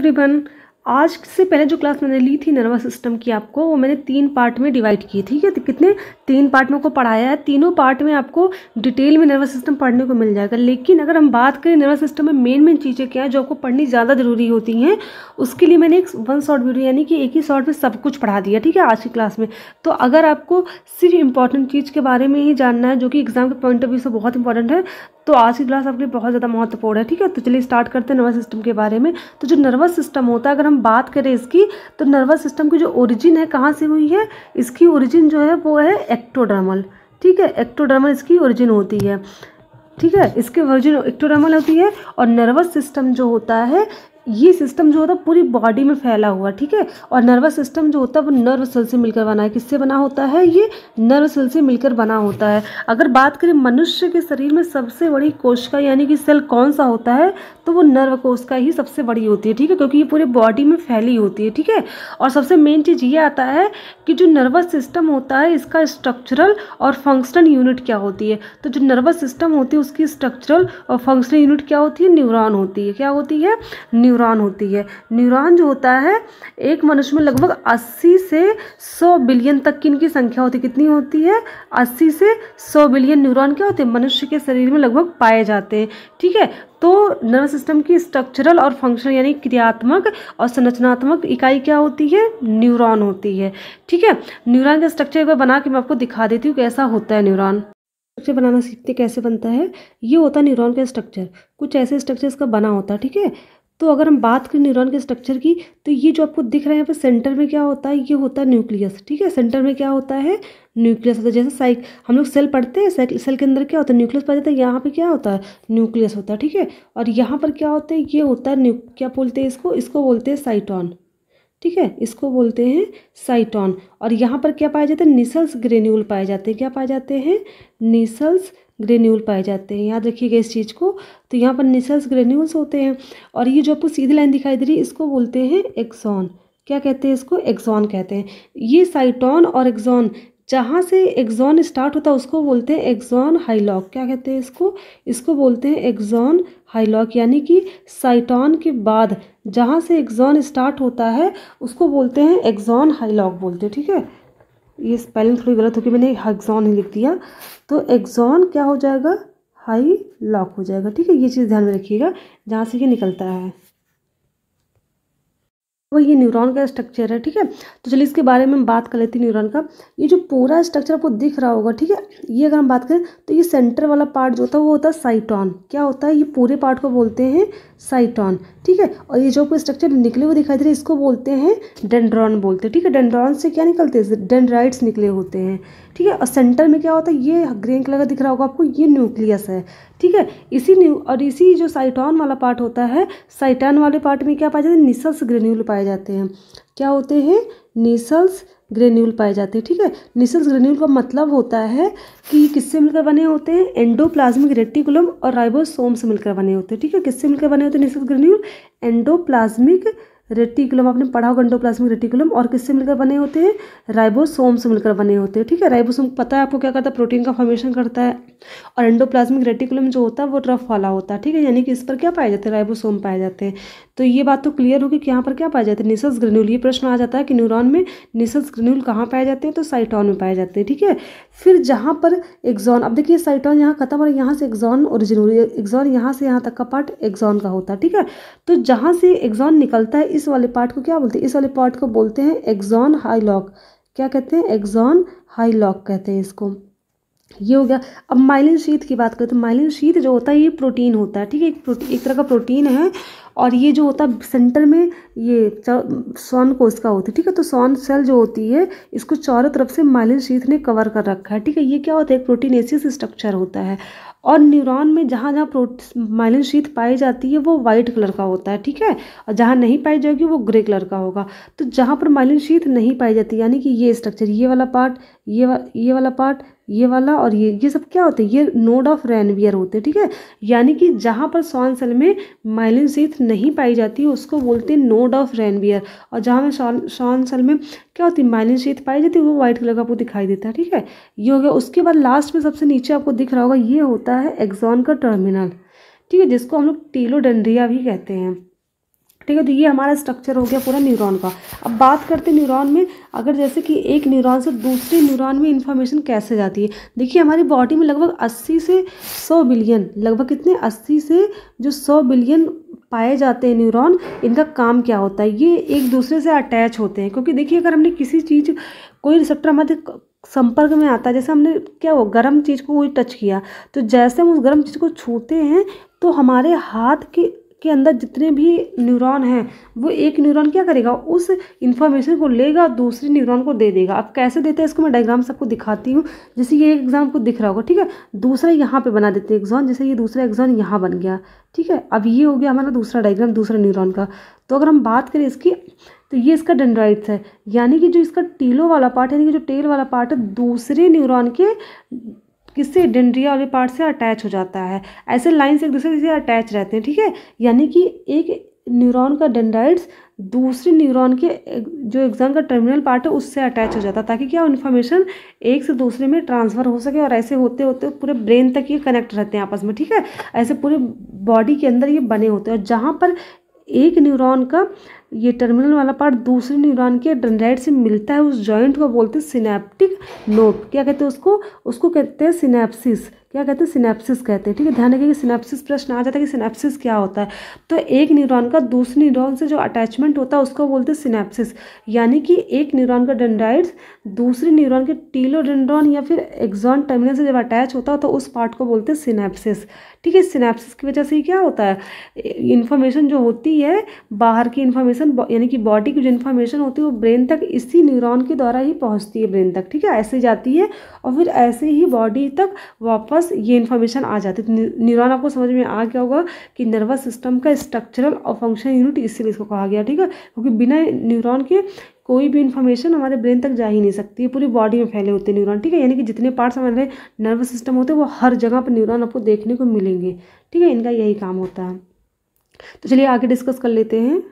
Everyone आज से पहले जो क्लास मैंने ली थी नर्वस सिस्टम की आपको वो मैंने तीन पार्ट में डिवाइड की थी है कितने तीन पार्ट में को पढ़ाया है तीनों पार्ट में आपको डिटेल में नर्वस सिस्टम पढ़ने को मिल जाएगा लेकिन अगर हम बात करें नर्वस सिस्टम में मेन मेन चीज़ें क्या हैं जो आपको पढ़नी ज़्यादा ज़रूरी होती हैं उसके लिए मैंने एक वन शॉर्ट वीडियो यानी कि एक ही शॉर्ट में सब कुछ पढ़ा दिया ठीक है आज की क्लास में तो अगर आपको सिर्फ इंपॉर्टेंट चीज़ के बारे में ही जानना है जो कि एग्ज़ाम के पॉइंट ऑफ व्यू से बहुत इंपॉर्टेंट है तो आज की क्लास आपके लिए बहुत ज़्यादा महत्वपूर्ण है ठीक है तो चलिए स्टार्ट करते हैं नर्वस सिस्टम के बारे में तो जो नर्वस सिस्टम होता है अगर हम बात करें इसकी तो नर्वस सिस्टम की जो ओरिजिन है कहाँ से हुई है इसकी ओरिजिन जो है वो है एक्टोड्रामल ठीक है एक्टोड्रामल इसकी ओरिजिन होती है ठीक है इसके वर्जिन एक्टोडर्मल होती है और नर्वस सिस्टम जो होता है ये सिस्टम जो होता है पूरी बॉडी में फैला हुआ ठीक है और नर्वस सिस्टम जो होता है वो नर्व सेल से मिलकर बना है किससे बना होता है ये नर्व सेल से मिलकर बना होता है अगर बात करें मनुष्य के शरीर में सबसे बड़ी कोशिका यानी कि सेल कौन सा होता है तो वो नर्व कोशिका ही सबसे बड़ी होती है ठीक है क्योंकि ये पूरे बॉडी में फैली होती है ठीक है और सबसे मेन चीज़ ये आता है कि जो नर्वस सिस्टम होता है इसका स्ट्रक्चरल और फंक्शनल यूनिट क्या होती है तो जो नर्वस सिस्टम होती है उसकी स्ट्रक्चरल और फंक्शनल यूनिट क्या होती है न्यूरॉन होती है क्या होती है न्यूरॉन होती है न्यूरॉन जो होता है एक मनुष्य में लगभग 80 से 100 बिलियन तक की इनकी संख्या होती कितनी होती है 80 से 100 बिलियन न्यूरॉन क्या होते हैं मनुष्य के शरीर में लगभग पाए जाते हैं ठीक है तो नर्वस सिस्टम की स्ट्रक्चरल और फंक्शन यानी क्रियात्मक और संरचनात्मक इकाई क्या होती है न्यूरॉन होती है ठीक है न्यूरॉन का स्ट्रक्चर एक बार बना के मैं आपको दिखा देती हूँ कैसा होता है न्यूरॉन स्ट्रक्चर बनाना सीखते कैसे बनता है ये होता है न्यूरॉन का स्ट्रक्चर कुछ ऐसे स्ट्रक्चर्स का बना होता है ठीक है तो अगर हम बात करें न्यूरॉन के स्ट्रक्चर की तो ये जो आपको दिख रहा है यहाँ पर सेंटर में क्या होता है ये होता है न्यूक्लियस ठीक है सेंटर में क्या होता है न्यूक्लियस होता है जैसे साइक हम लोग सेल पढ़ते हैं सेल के अंदर क्या होता है न्यूक्लियस पाया जाता है यहाँ पर क्या होता है न्यूक्लियस होता है ठीक है और यहाँ पर क्या होता है ये होता है क्या बोलते हैं इसको इसको बोलते हैं साइटॉन ठीक है इसको बोलते हैं साइटॉन और यहाँ पर क्या पाया जाता है निसल्स ग्रेन्यूल पाए जाते हैं क्या पाए जाते हैं निसल्स ग्रेन्यूल पाए जाते हैं याद रखिएगा इस चीज़ को तो यहाँ पर निसल्स ग्रेन्यूल्स होते हैं और ये जो आपको सीधी लाइन दिखाई दे रही है इसको बोलते हैं एक्सॉन क्या कहते हैं इसको एक्सॉन कहते हैं ये साइटॉन और एक्सॉन जहाँ से एक्सॉन स्टार्ट होता है उसको बोलते हैं एक्सॉन हाईलॉक क्या कहते हैं इसको इसको बोलते हैं एक्सॉन हाईलॉक यानी कि साइटॉन के बाद जहाँ से एक्सॉन स्टार्ट होता है उसको बोलते हैं एक्सॉन हाईलॉक बोलते हैं ठीक है ये स्पेलिंग थोड़ी गलत होगी मैंने हेक्सॉन ही लिख दिया तो एग्जॉन क्या हो जाएगा हाई लॉक हो जाएगा ठीक है ये चीज़ ध्यान में रखिएगा जहाँ से ये निकलता है वह ये न्यूरॉन का स्ट्रक्चर है ठीक है तो चलिए इसके बारे में हम बात कर लेते हैं न्यूरॉन का ये जो पूरा स्ट्रक्चर आपको दिख रहा होगा ठीक है ये अगर हम बात करें तो ये सेंटर वाला पार्ट जो होता है वो होता है साइटॉन क्या होता है ये पूरे पार्ट को बोलते हैं साइटॉन ठीक है और ये जो आपको स्ट्रक्चर निकले हुए दिखाई दे रहे इसको बोलते हैं डेंड्रॉन बोलते हैं ठीक है डेंड्रॉन से क्या निकलते हैं डेंड्राइट्स निकले होते हैं ठीक है और सेंटर में क्या होता है ये ग्रीन कलर का दिख रहा होगा आपको ये न्यूक्लियस है ठीक है इसी न्यू और इसी जो साइटॉन वाला पार्ट होता है साइटॉन वाले पार्ट में क्या पाए जाते हैं निसल्स ग्रेन्यूल पाए जाते हैं क्या होते हैं निसल्स ग्रेन्यूल पाए जाते हैं ठीक है निसल्स ग्रेन्यूल का मतलब होता है कि किससे मिलकर बने होते हैं एंडोप्लाज्मिक रेटिकुलम और राइबोसोम से मिलकर बने होते हैं ठीक है किससे मिलकर बने होते हैं निसल्स ग्रेन्यूल एंडोप्लाज्मिक रेटिकुलम आपने पढ़ा होगा एंडोप्लाज्मिक रेटिकुलम और किससे मिलकर बने होते हैं राइबोसोम से मिलकर बने होते हैं ठीक है राइबोसोम पता है आपको क्या करता है प्रोटीन का फॉर्मेशन करता है और एंडोप्लाज्मिक रेटिकुलम जो होता है वो रफ वाला होता है ठीक है यानी कि इस पर क्या पाए जाते हैं राइबोसोम पाए जाते हैं तो ये बात तो क्लियर होगी कि यहाँ पर क्या पाए जाते हैं निसस ग्रेन्यूल ये प्रश्न आ जाता है कि न्यूरॉन में निसस ग्रेन्यूल कहाँ पाए जाते हैं तो साइटॉन में पाए जाते हैं ठीक है फिर जहाँ पर एक्जॉन अब देखिए साइटॉन यहाँ खत्म और यहाँ से एक्जॉन ओरिजिन एक्जॉन यहाँ से यहाँ तक का पार्ट एक्जॉन का होता है ठीक है तो जहाँ से एक्जॉन निकलता है इस वाले पार्ट को क्या बोलते हैं इस वाले पार्ट को बोलते हैं एग्जॉन हाई लॉक क्या कहते हैं एग्जॉन हाई लॉक कहते हैं इसको ये हो गया अब माइलिन शीत की बात करें तो माइलिन शीत जो होता है ये प्रोटीन होता है ठीक है एक एक तरह का प्रोटीन है और ये जो होता है सेंटर में ये सौन का होती है ठीक है तो सौन सेल जो होती है इसको चारों तरफ से माइलिन शीथ ने कवर कर रखा है ठीक है ये क्या होता है एक प्रोटीनेसियस स्ट्रक्चर होता है और न्यूरॉन में जहाँ जहाँ माइलिन शीथ पाई जाती है वो वाइट कलर का होता है ठीक है और जहाँ नहीं पाई जाएगी वो ग्रे कलर का होगा तो जहाँ पर माइलिन शीथ नहीं पाई जाती यानी कि ये स्ट्रक्चर ये वाला पार्ट ये वा, ये वाला पार्ट ये वाला और ये ये सब क्या होते हैं ये नोड ऑफ रेनवियर होते हैं ठीक है यानी कि जहाँ पर सोन सेल में माइलिन शीथ नहीं पाई जाती उसको बोलते हैं नोड ऑफ रेनबियर और जहाँ में शॉन शॉन सल में क्या होती है माइलिन शीत पाई जाती है वो वाइट कलर का आपको दिखाई देता है ठीक है ये हो गया उसके बाद लास्ट में सबसे नीचे आपको दिख रहा होगा ये होता है एग्जॉन का टर्मिनल ठीक है जिसको हम लोग टीलोडेंड्रिया भी कहते हैं ठीक है तो ये हमारा स्ट्रक्चर हो गया पूरा न्यूरॉन का अब बात करते न्यूरॉन में अगर जैसे कि एक न्यूरॉन से दूसरे न्यूरॉन में इन्फॉर्मेशन कैसे जाती है देखिए हमारी बॉडी में लगभग 80 से 100 बिलियन लगभग कितने 80 से जो 100 बिलियन पाए जाते हैं न्यूरॉन इनका काम क्या होता है ये एक दूसरे से अटैच होते हैं क्योंकि देखिए अगर हमने किसी चीज़ कोई रिसेप्टर हमारे संपर्क में आता है जैसे हमने क्या हो गर्म चीज़ को कोई टच किया तो जैसे हम उस गर्म चीज़ को छूते हैं तो हमारे हाथ के के अंदर जितने भी न्यूरॉन हैं वो एक न्यूरॉन क्या करेगा उस इन्फॉर्मेशन को लेगा दूसरे न्यूरॉन को दे देगा अब कैसे देते हैं इसको मैं डायग्राम सबको दिखाती हूँ जैसे ये एग्जाम को दिख रहा होगा ठीक है दूसरा यहाँ पे बना देते हैं एग्जॉन जैसे ये दूसरा एग्जॉन यहाँ बन गया ठीक है अब ये हो गया हमारा दूसरा डायग्राम दूसरा न्यूरोन का तो अगर हम बात करें इसकी तो ये इसका डेंड्राइट्स है यानी कि जो इसका टीलो वाला पार्ट है यानी कि जो टेल वाला पार्ट है दूसरे न्यूरॉन के किससे डेंड्रिया वाले पार्ट से अटैच हो जाता है ऐसे लाइन्स एक दूसरे से अटैच रहते हैं ठीक है यानी कि एक न्यूरॉन का डेंड्राइड्स दूसरे न्यूरॉन के जो एग्जाम का टर्मिनल पार्ट है उससे अटैच हो जाता है ताकि क्या इन्फॉर्मेशन एक से दूसरे में ट्रांसफ़र हो सके और ऐसे होते होते पूरे ब्रेन तक ये कनेक्ट रहते हैं आपस में ठीक है ऐसे पूरे बॉडी के अंदर ये बने होते हैं और जहाँ पर एक न्यूरॉन का ये टर्मिनल वाला पार्ट दूसरे न्यूरॉन के डेंड्राइट से मिलता है उस जॉइंट को बोलते हैं सिनेप्टिक नोट क्या कहते हैं उसको उसको कहते हैं सिनेप्सिस क्या कहते हैं सिनेप्सिस कहते हैं ठीक है ध्यान रखिए सिनेप्सिस प्रश्न आ जाता है कि सिनेप्सिस क्या होता है तो एक न्यूरॉन का दूसरे न्यूरॉन से जो अटैचमेंट होता है उसको बोलते हैं सिनेप्सिस यानी कि एक न्यूरॉन का डेंड्राइड दूसरे न्यूरॉन के टीलोडेंड्रॉन या फिर एग्जॉन टर्मिनल से जब अटैच होता है तो उस पार्ट को बोलते हैं सिनेप्सिस ठीक है सिनेप्सिस की वजह से क्या होता है इन्फॉर्मेशन जो होती है बाहर की इन्फॉर्मेशन इन्फॉर्मेशन यानी कि बॉडी की जो इन्फॉर्मेशन होती है वो ब्रेन तक इसी न्यूरॉन के द्वारा ही पहुंचती है ब्रेन तक ठीक है ऐसे जाती है और फिर ऐसे ही बॉडी तक वापस ये इन्फॉर्मेशन आ जाती है तो न्यूरॉन आपको समझ में आ गया होगा कि नर्वस सिस्टम का स्ट्रक्चरल और फंक्शन यूनिट इसीलिए इसको कहा गया ठीक है क्योंकि बिना न्यूरॉन के कोई भी इन्फॉर्मेशन हमारे ब्रेन तक जा ही नहीं सकती है पूरी बॉडी में फैले होते हैं न्यूरॉन ठीक है यानी कि जितने पार्ट्स हमारे नर्वस सिस्टम होते हैं वो हर जगह पर न्यूरॉन आपको देखने को मिलेंगे ठीक है इनका यही काम होता है तो चलिए आगे डिस्कस कर लेते हैं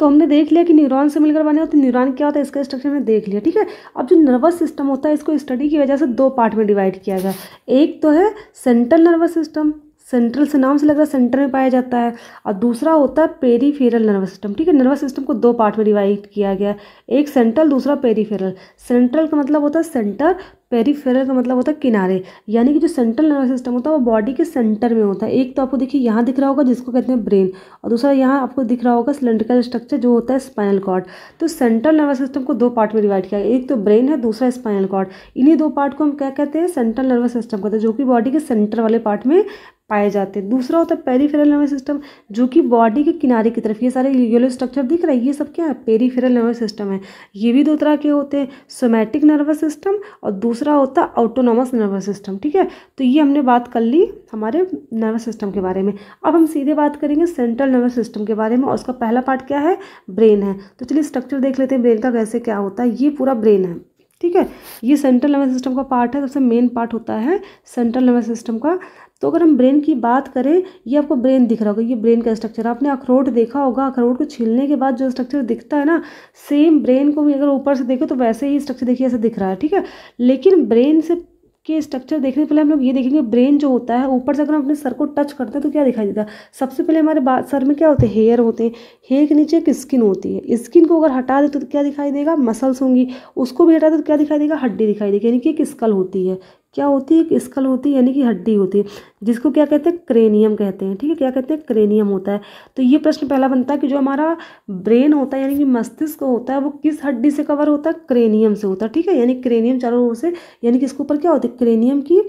तो हमने देख लिया कि न्यूरॉन से मिलकर बने होते तो हैं न्यूरॉन क्या होता है इसका स्ट्रक्चर हमने देख लिया ठीक है अब जो नर्वस सिस्टम होता है इसको स्टडी की वजह से दो पार्ट में डिवाइड किया गया एक तो है सेंट्रल नर्वस सिस्टम सेंट्रल से नाम से लग रहा है सेंटर में पाया जाता है और दूसरा होता है पेरीफेरल नर्वस सिस्टम ठीक है नर्वस सिस्टम को दो पार्ट में डिवाइड किया गया एक सेंट्रल दूसरा पेरीफेरल सेंट्रल का मतलब होता है सेंटर पेरीफेरल का मतलब होता है किनारे यानी कि जो सेंट्रल नर्वस सिस्टम होता है वो बॉडी के सेंटर में होता है एक तो आपको देखिए यहाँ दिख रहा होगा जिसको कहते हैं ब्रेन और दूसरा यहाँ आपको दिख रहा होगा सिलेंड्रिकल स्ट्रक्चर जो होता है स्पाइनल कॉर्ड तो सेंट्रल नर्वस सिस्टम को दो पार्ट में डिवाइड किया गया एक तो ब्रेन है दूसरा स्पाइनल कॉर्ड इन्हीं दो पार्ट को हम क्या कहते हैं सेंट्रल नर्वस सिस्टम कहते हैं जो कि बॉडी के सेंटर वाले पार्ट में पाए जाते हैं दूसरा होता है पेरीफेरल नर्वस सिस्टम जो कि बॉडी के किनारे की तरफ ये सारे येलो स्ट्रक्चर दिख रहा है ये सब क्या है पेरीफेरल नर्वस सिस्टम है ये भी दो तरह के होते हैं सोमैटिक नर्वस सिस्टम और दूसरा दूसरा होता ऑटोनोमस नर्वस सिस्टम ठीक है तो ये हमने बात कर ली हमारे नर्वस सिस्टम के बारे में अब हम सीधे बात करेंगे सेंट्रल नर्वस सिस्टम के बारे में और उसका पहला पार्ट क्या है ब्रेन है तो चलिए स्ट्रक्चर देख लेते हैं ब्रेन का कैसे क्या होता है ये पूरा ब्रेन है ठीक है ये सेंट्रल नर्वस सिस्टम का पार्ट है सबसे मेन पार्ट होता है सेंट्रल नर्वस सिस्टम का तो अगर हम ब्रेन की बात करें ये आपको ब्रेन दिख रहा होगा ये ब्रेन का स्ट्रक्चर आपने अखरोट देखा होगा अखरोट को छीलने के बाद जो स्ट्रक्चर दिखता है ना सेम ब्रेन को भी अगर ऊपर से देखो तो वैसे ही स्ट्रक्चर देखिए ऐसा दिख रहा है ठीक है लेकिन ब्रेन से के स्ट्रक्चर देखने पहले हम लोग ये देखेंगे ब्रेन जो होता है ऊपर से अगर हम अपने सर को टच करते हैं तो क्या दिखाई देता है सबसे पहले हमारे बात सर में क्या होते हैं हेयर होते हैं हेयर के नीचे एक स्किन होती है स्किन को अगर हटा दे तो क्या दिखाई देगा मसल्स होंगी उसको भी हटा दे तो क्या दिखाई देगा हड्डी दिखाई देगी यानी कि एक स्कल होती है क्या होती है एक स्कल होती है यानी कि हड्डी होती है जिसको क्या कहते हैं क्रेनियम कहते हैं ठीक है क्या कहते हैं क्रेनियम होता है तो ये प्रश्न पहला बनता है कि जो हमारा ब्रेन होता है यानी कि मस्तिष्क होता है वो किस हड्डी से कवर होता है क्रेनियम से होता है ठीक है यानी क्रेनियम चारों ओर से यानी कि इसके ऊपर क्या होती है क्रेनियम की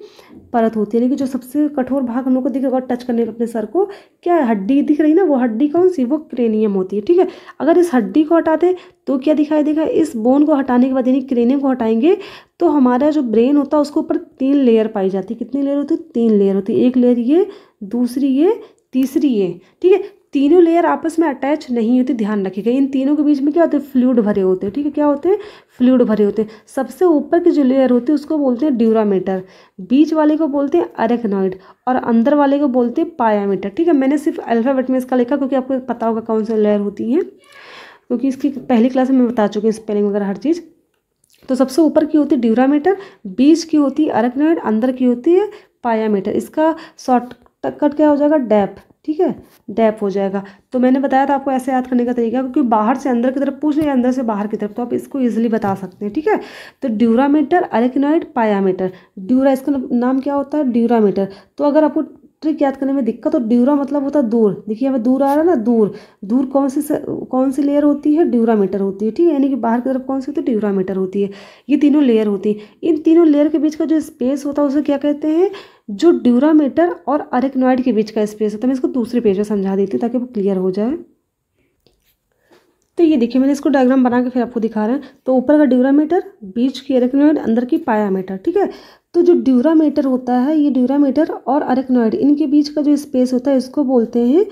परत होती है यानी कि जो सबसे कठोर भाग हम लोग को दिख रहा टच करने पर अपने सर को क्या हड्डी दिख रही ना वो हड्डी कौन सी वो क्रेनियम होती है ठीक है अगर इस हड्डी को हटा तो क्या दिखाई देगा इस बोन को हटाने के बाद यानी क्रेनियम को हटाएंगे तो हमारा जो ब्रेन होता है उसके ऊपर तीन लेयर पाई जाती है कितनी लेयर होती है तीन लेयर होती है एक लेयर ये दूसरी ये तीसरी ये ठीक है तीनों लेयर आपस में अटैच नहीं होती ध्यान रखिएगा इन तीनों के बीच में क्या होते हैं फ्लूड भरे होते हैं ठीक है क्या होते हैं फ्लूड भरे होते हैं सबसे ऊपर की जो लेयर होती है उसको बोलते हैं ड्यूरामीटर बीच वाले को बोलते हैं अरेकनॉइड और अंदर वाले को बोलते हैं पायामीटर ठीक है मैंने सिर्फ अल्फ़ाबेट में इसका लिखा क्योंकि आपको पता होगा कौन सी लेयर होती है क्योंकि इसकी पहली क्लास में बता चुकी हूँ स्पेलिंग वगैरह हर चीज़ तो सबसे ऊपर की होती है ड्यूरामीटर बीच की होती है अरकनाइड अंदर की होती है पायामीटर इसका शॉर्ट कट क्या हो जाएगा डैप ठीक है डैप हो जाएगा तो मैंने बताया था आपको ऐसे याद करने का तरीका क्योंकि बाहर से अंदर की तरफ पूछ रहे हैं अंदर से बाहर की तरफ तो आप इसको ईजिली बता सकते हैं ठीक है तो ड्यूरामीटर पाया पायामीटर ड्यूरा इसका नाम क्या होता है ड्यूरामीटर तो अगर आपको ट्रिक याद करने में दिक्कत और ड्यूरा मतलब होता है दूर देखिए हमें दूर आ रहा है ना दूर दूर कौन सी कौन सी लेयर होती है ड्यूरा मीटर होती है ठीक है यानी कि बाहर की तरफ कौन सी होती है ड्यूरा मीटर होती है ये तीनों लेयर होती है इन तीनों लेयर के बीच का जो स्पेस होता है उसे क्या कहते हैं जो ड्यूरा मीटर और अरेक्नॉइड के बीच का स्पेस होता है मैं इसको दूसरे पेज में समझा देती हूँ ताकि वो क्लियर हो जाए तो ये देखिए मैंने इसको डायग्राम बना के फिर आपको दिखा रहे हैं तो ऊपर का ड्यूरा मीटर बीच की अरेक्नॉइड अंदर की पायामीटर ठीक है तो जो ड्यूरामीटर होता है ये ड्यूरामीटर और अरेक्नॉइड इनके बीच का जो स्पेस होता है इसको बोलते हैं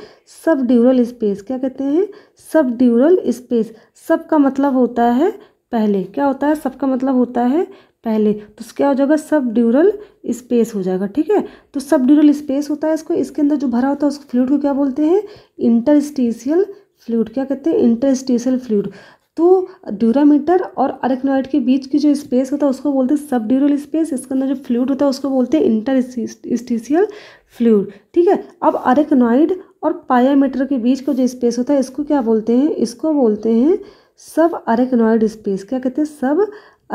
सब ड्यूरल स्पेस क्या कहते हैं सब ड्यूरल स्पेस सब का मतलब होता है पहले क्या होता है सब का मतलब होता है पहले तो क्या हो जाएगा सब ड्यूरल स्पेस हो जाएगा ठीक है तो सब ड्यूरल स्पेस होता है इसको इसके अंदर जो भरा होता है उस फ्लूड को क्या बोलते हैं इंटरस्टिशियल फ्लूड क्या कहते हैं इंटरस्टिशियल फ्लूड तो ड्यूरामीटर और अरेक्नोइड के बीच की जो स्पेस होता है उसको बोलते हैं सब ड्यूरल स्पेस इसके अंदर जो फ्लूड होता है उसको बोलते हैं इंटर स्टीसियल फ्लूड ठीक है अब अरेक्नॉइड और पायामीटर के बीच का जो स्पेस होता है इसको क्या बोलते हैं इसको बोलते हैं सब अरेक्नोइड स्पेस क्या कहते हैं सब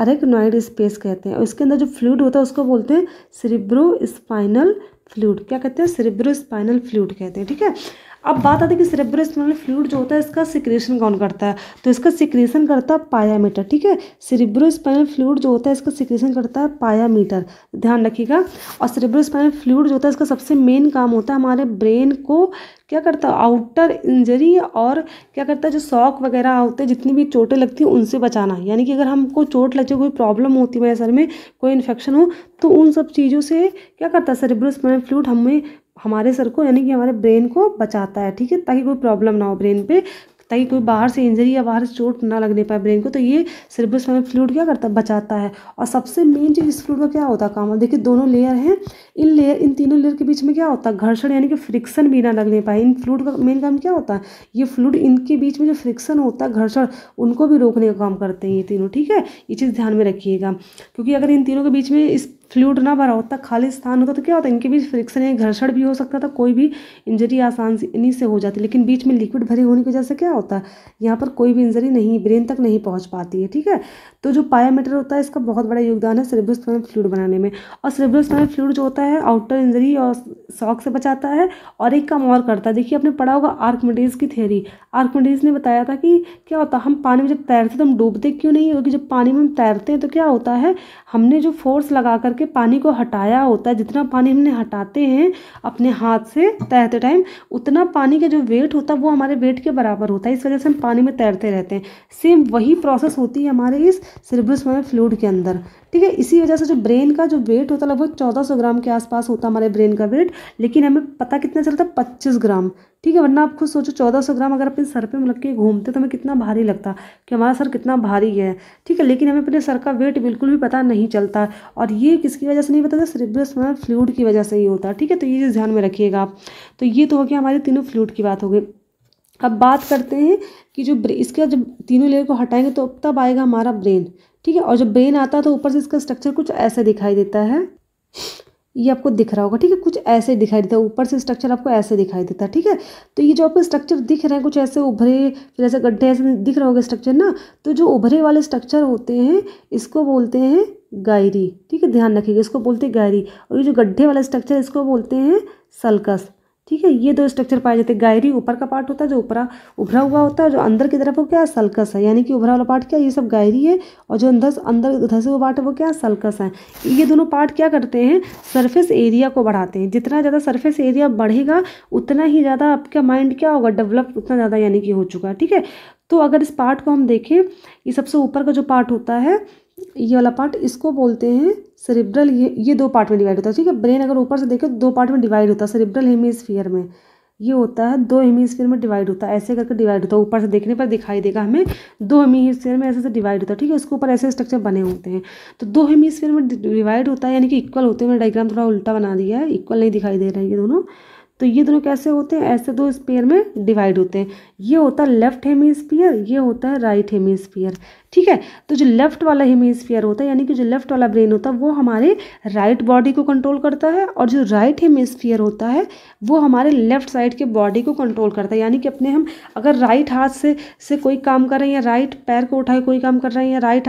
अरेक्नोइड स्पेस कहते हैं और इसके अंदर जो फ्लूड होता है उसको बोलते हैं सिरिब्रो स्पाइनल फ्लूड क्या कहते हैं सिरिब्रो स्पाइनल फ्लूड कहते हैं ठीक है अब बात आती है कि स्पाइनल फ्लूड जो होता है इसका सिक्रेशन कौन करता है तो इसका सिक्रेशन करता है पायामीटर ठीक है स्पाइनल फ्लूड जो होता है इसका सिक्रेशन करता है पायामीटर ध्यान रखिएगा और स्पाइनल फ्लूड जो होता है इसका सबसे मेन काम होता है हमारे ब्रेन को क्या करता है आउटर इंजरी और क्या करता है जो शॉक वगैरह होते हैं जितनी भी चोटें लगती हैं उनसे बचाना यानी कि अगर हमको चोट लग जाए कोई प्रॉब्लम होती है मेरे सर में कोई इन्फेक्शन हो तो उन सब चीज़ों से क्या करता है स्पाइनल फ्लूड हमें हमारे सर को यानी कि हमारे ब्रेन को बचाता है ठीक है ताकि कोई प्रॉब्लम ना हो ब्रेन पे ताकि कोई बाहर से इंजरी या बाहर से चोट ना लगने पाए ब्रेन को तो ये सिर्बस में फ्लूड क्या करता है बचाता है और सबसे मेन चीज़ इस फ्लूड का क्या होता है काम देखिए दोनों लेयर हैं इन लेयर इन तीनों लेयर के बीच में क्या होता है घर्षण यानी कि फ्रिक्शन भी ना लगने पाए इन फ्लूड का मेन काम क्या होता है ये फ्लूड इनके बीच में जो फ्रिक्शन होता है घर्षण उनको भी रोकने का काम करते हैं ये तीनों ठीक है ये चीज़ ध्यान में रखिएगा क्योंकि अगर इन तीनों के बीच में इस फ्लूड ना भरा होता खाली स्थान होता तो क्या होता इनके बीच फ्रिक्शन या घर्षण भी हो सकता था कोई भी इंजरी आसान से इन्हीं से हो जाती लेकिन बीच में लिक्विड भरे होने की वजह से क्या होता है यहाँ पर कोई भी इंजरी नहीं ब्रेन तक नहीं पहुँच पाती है ठीक है तो जो पायामीटर होता है इसका बहुत बड़ा योगदान है सेरेब्रल फ्लूड बनाने में और सेरेब्रल फ्लूड जो होता है आउटर इंजरी और शॉक से बचाता है और एक काम और करता है देखिए आपने पढ़ा होगा आर्कमेडीज की थेरी आर्कमेडीज ने बताया था कि क्या होता हम पानी में जब तैरते तो हम डूबते क्यों नहीं क्योंकि जब पानी में हम तैरते हैं तो क्या होता है हमने जो फोर्स लगा करके के पानी को हटाया होता है जितना पानी हमने हटाते हैं अपने हाथ से तैरते टाइम उतना पानी का जो वेट होता है वो हमारे वेट के बराबर होता है इस वजह से हम पानी में तैरते रहते हैं सेम वही प्रोसेस होती है हमारे इस में फ्लूड के अंदर ठीक है इसी वजह से जो ब्रेन का जो वेट होता है लगभग चौदह सौ ग्राम के आसपास होता है हमारे ब्रेन का वेट लेकिन हमें पता कितना चलता है पच्चीस ग्राम ठीक है वरना आप खुद सोचो चौदह सौ ग्राम अगर अपने सर पे मतलब के घूमते तो हमें कितना भारी लगता कि हमारा सर कितना भारी है ठीक है लेकिन हमें अपने सर का वेट बिल्कुल भी पता नहीं चलता और ये किसकी वजह से नहीं पता सिरेब्रस फ्लूड की वजह से ही होता है ठीक है तो ये चीज़ ध्यान में रखिएगा आप तो ये तो हो गया हमारे तीनों फ्लूड की बात हो गई अब बात करते हैं कि जो इसका जब तीनों लेयर को हटाएंगे तो तब आएगा हमारा ब्रेन ठीक है और जब ब्रेन आता है तो ऊपर से इसका स्ट्रक्चर कुछ ऐसा दिखाई देता है ये आपको दिख रहा होगा ठीक है कुछ ऐसे दिखाई देता है ऊपर से स्ट्रक्चर आपको ऐसे दिखाई देता है ठीक है तो ये जो आपको स्ट्रक्चर दिख रहे हैं कुछ ऐसे उभरे फिर ऐसे गड्ढे ऐसे दिख रहे होंगे स्ट्रक्चर ना तो जो उभरे वाले स्ट्रक्चर होते हैं इसको बोलते हैं गायरी ठीक है ध्यान रखिएगा इसको बोलते हैं गायरी और ये जो गड्ढे वाला स्ट्रक्चर इसको बोलते हैं सल्कस ठीक है ये दो स्ट्रक्चर पाए जाते हैं गायरी ऊपर का पार्ट होता है जो ऊपरा उभरा हुआ होता है जो अंदर की तरफ वो क्या है सल्कस है यानी कि उभरा वाला पार्ट क्या ये सब गायरी है और जो अंदर अंदर से हुआ पार्ट है वो क्या सल्कस है ये दोनों पार्ट क्या करते हैं सरफेस एरिया को बढ़ाते हैं जितना ज़्यादा सरफेस एरिया बढ़ेगा उतना ही ज़्यादा आपका माइंड क्या होगा डेवलप उतना ज़्यादा यानी कि हो चुका है ठीक है तो अगर इस पार्ट को हम देखें ये सबसे ऊपर का जो पार्ट होता है ये वाला पार्ट इसको बोलते हैं सरिब्रल ये ये दो पार्ट में डिवाइड होता है ठीक है ब्रेन अगर ऊपर से देखें तो दो पार्ट में डिवाइड होता है सरिब्रल हेमिस्फीयर में ये होता है दो हेमिस्फीयर में डिवाइड होता है ऐसे करके डिवाइड होता है ऊपर से देखने पर दिखाई देगा हमें दो हेमिस्फीयर में ऐसे से डिवाइड होता है ठीक है उसके ऊपर ऐसे स्ट्रक्चर बने होते हैं तो दो हेमिस्फीयर में डिवाइड होता है यानी कि इक्वल होते हैं मैंने डायग्राम थोड़ा उल्टा बना दिया है इक्वल नहीं दिखाई दे रहा है ये दोनों तो ये दोनों कैसे होते हैं ऐसे दो स्पेयर में डिवाइड होते हैं ये होता है लेफ्ट हेमिस्फीयर ये होता है राइट हेमिस्फीयर ठीक है तो जो लेफ्ट वाला हेमिस्फीयर होता है यानी कि जो लेफ्ट वाला ब्रेन होता है वो हमारे राइट बॉडी को कंट्रोल करता है और जो राइट हेमिस्फीयर होता है वो हमारे लेफ्ट साइड के बॉडी को कंट्रोल करता है यानी कि अपने हम अगर राइट हाथ से से कोई काम कर रहे हैं या राइट पैर को उठाए कोई काम कर रहे हैं या राइट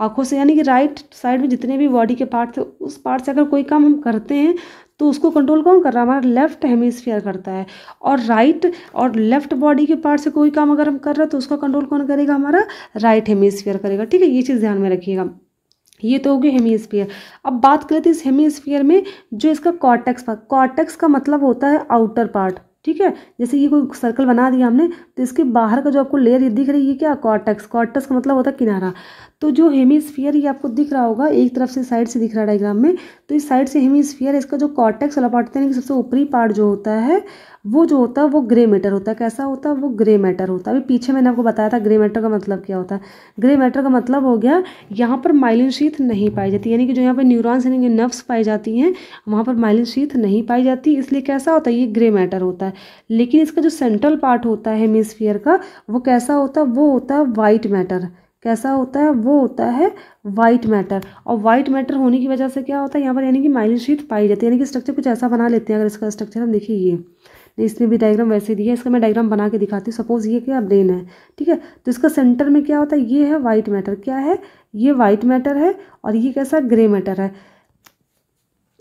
आँखों से यानी कि राइट साइड में जितने भी बॉडी के पार्ट थे उस पार्ट से अगर कोई काम हम करते हैं तो उसको कंट्रोल कौन कर रहा है हमारा लेफ्ट हेमिसफियर करता है और राइट और लेफ्ट बॉडी के पार्ट से कोई काम अगर हम कर रहे हैं तो उसका कंट्रोल कौन करेगा हमारा राइट हेमिसफियर करेगा ठीक है ये चीज़ ध्यान में रखिएगा ये तो हो गया अब बात करें तो इस हेमिस्फीयर में जो इसका कॉर्टेक्स कॉर्टेक्स का मतलब होता है आउटर पार्ट ठीक है जैसे ये कोई सर्कल बना दिया हमने तो इसके बाहर का जो आपको लेयर ये दिख रही है क्या कॉर्टेक्स कॉर्टेक्स का मतलब होता है किनारा तो जो हेमीस्फीयर ये आपको दिख रहा होगा एक तरफ से साइड से दिख रहा है डायग्राम में तो इस साइड से हेमीस्फीयर इसका जो कॉर्टेक्स वाला पार्ट होता है सबसे ऊपरी पार्ट जो होता है वो जो होता है वो ग्रे मैटर होता है कैसा होता है वो ग्रे मैटर होता है अभी पीछे मैंने आपको बताया था ग्रे मैटर का मतलब क्या होता है ग्रे मैटर का मतलब हो गया यहाँ पर माइलिन शीत नहीं पाई जाती यानी कि जो यहाँ पर न्यूरॉन्स यानी कि नर्व्स पाई जाती हैं वहाँ पर माइलिन शीत नहीं पाई जाती इसलिए कैसा होता है ये ग्रे मैटर होता है लेकिन इसका जो सेंट्रल पार्ट होता है हेमिसफियर का वो कैसा होता है वो होता है वाइट मैटर कैसा होता है वो होता है वाइट मैटर और वाइट मैटर होने की वजह से क्या होता है यहाँ पर यानी कि माइलिन शीत पाई जाती है यानी कि स्ट्रक्चर कुछ ऐसा बना लेते हैं अगर इसका स्ट्रक्चर हम देखिए ये इसमें भी डायग्राम वैसे दिया है इसका मैं डायग्राम बना के दिखाती हूँ सपोज़ ये क्या ब्रेन है ठीक है तो इसका सेंटर में क्या होता है ये है वाइट मैटर क्या है ये वाइट मैटर है और ये कैसा ग्रे मैटर है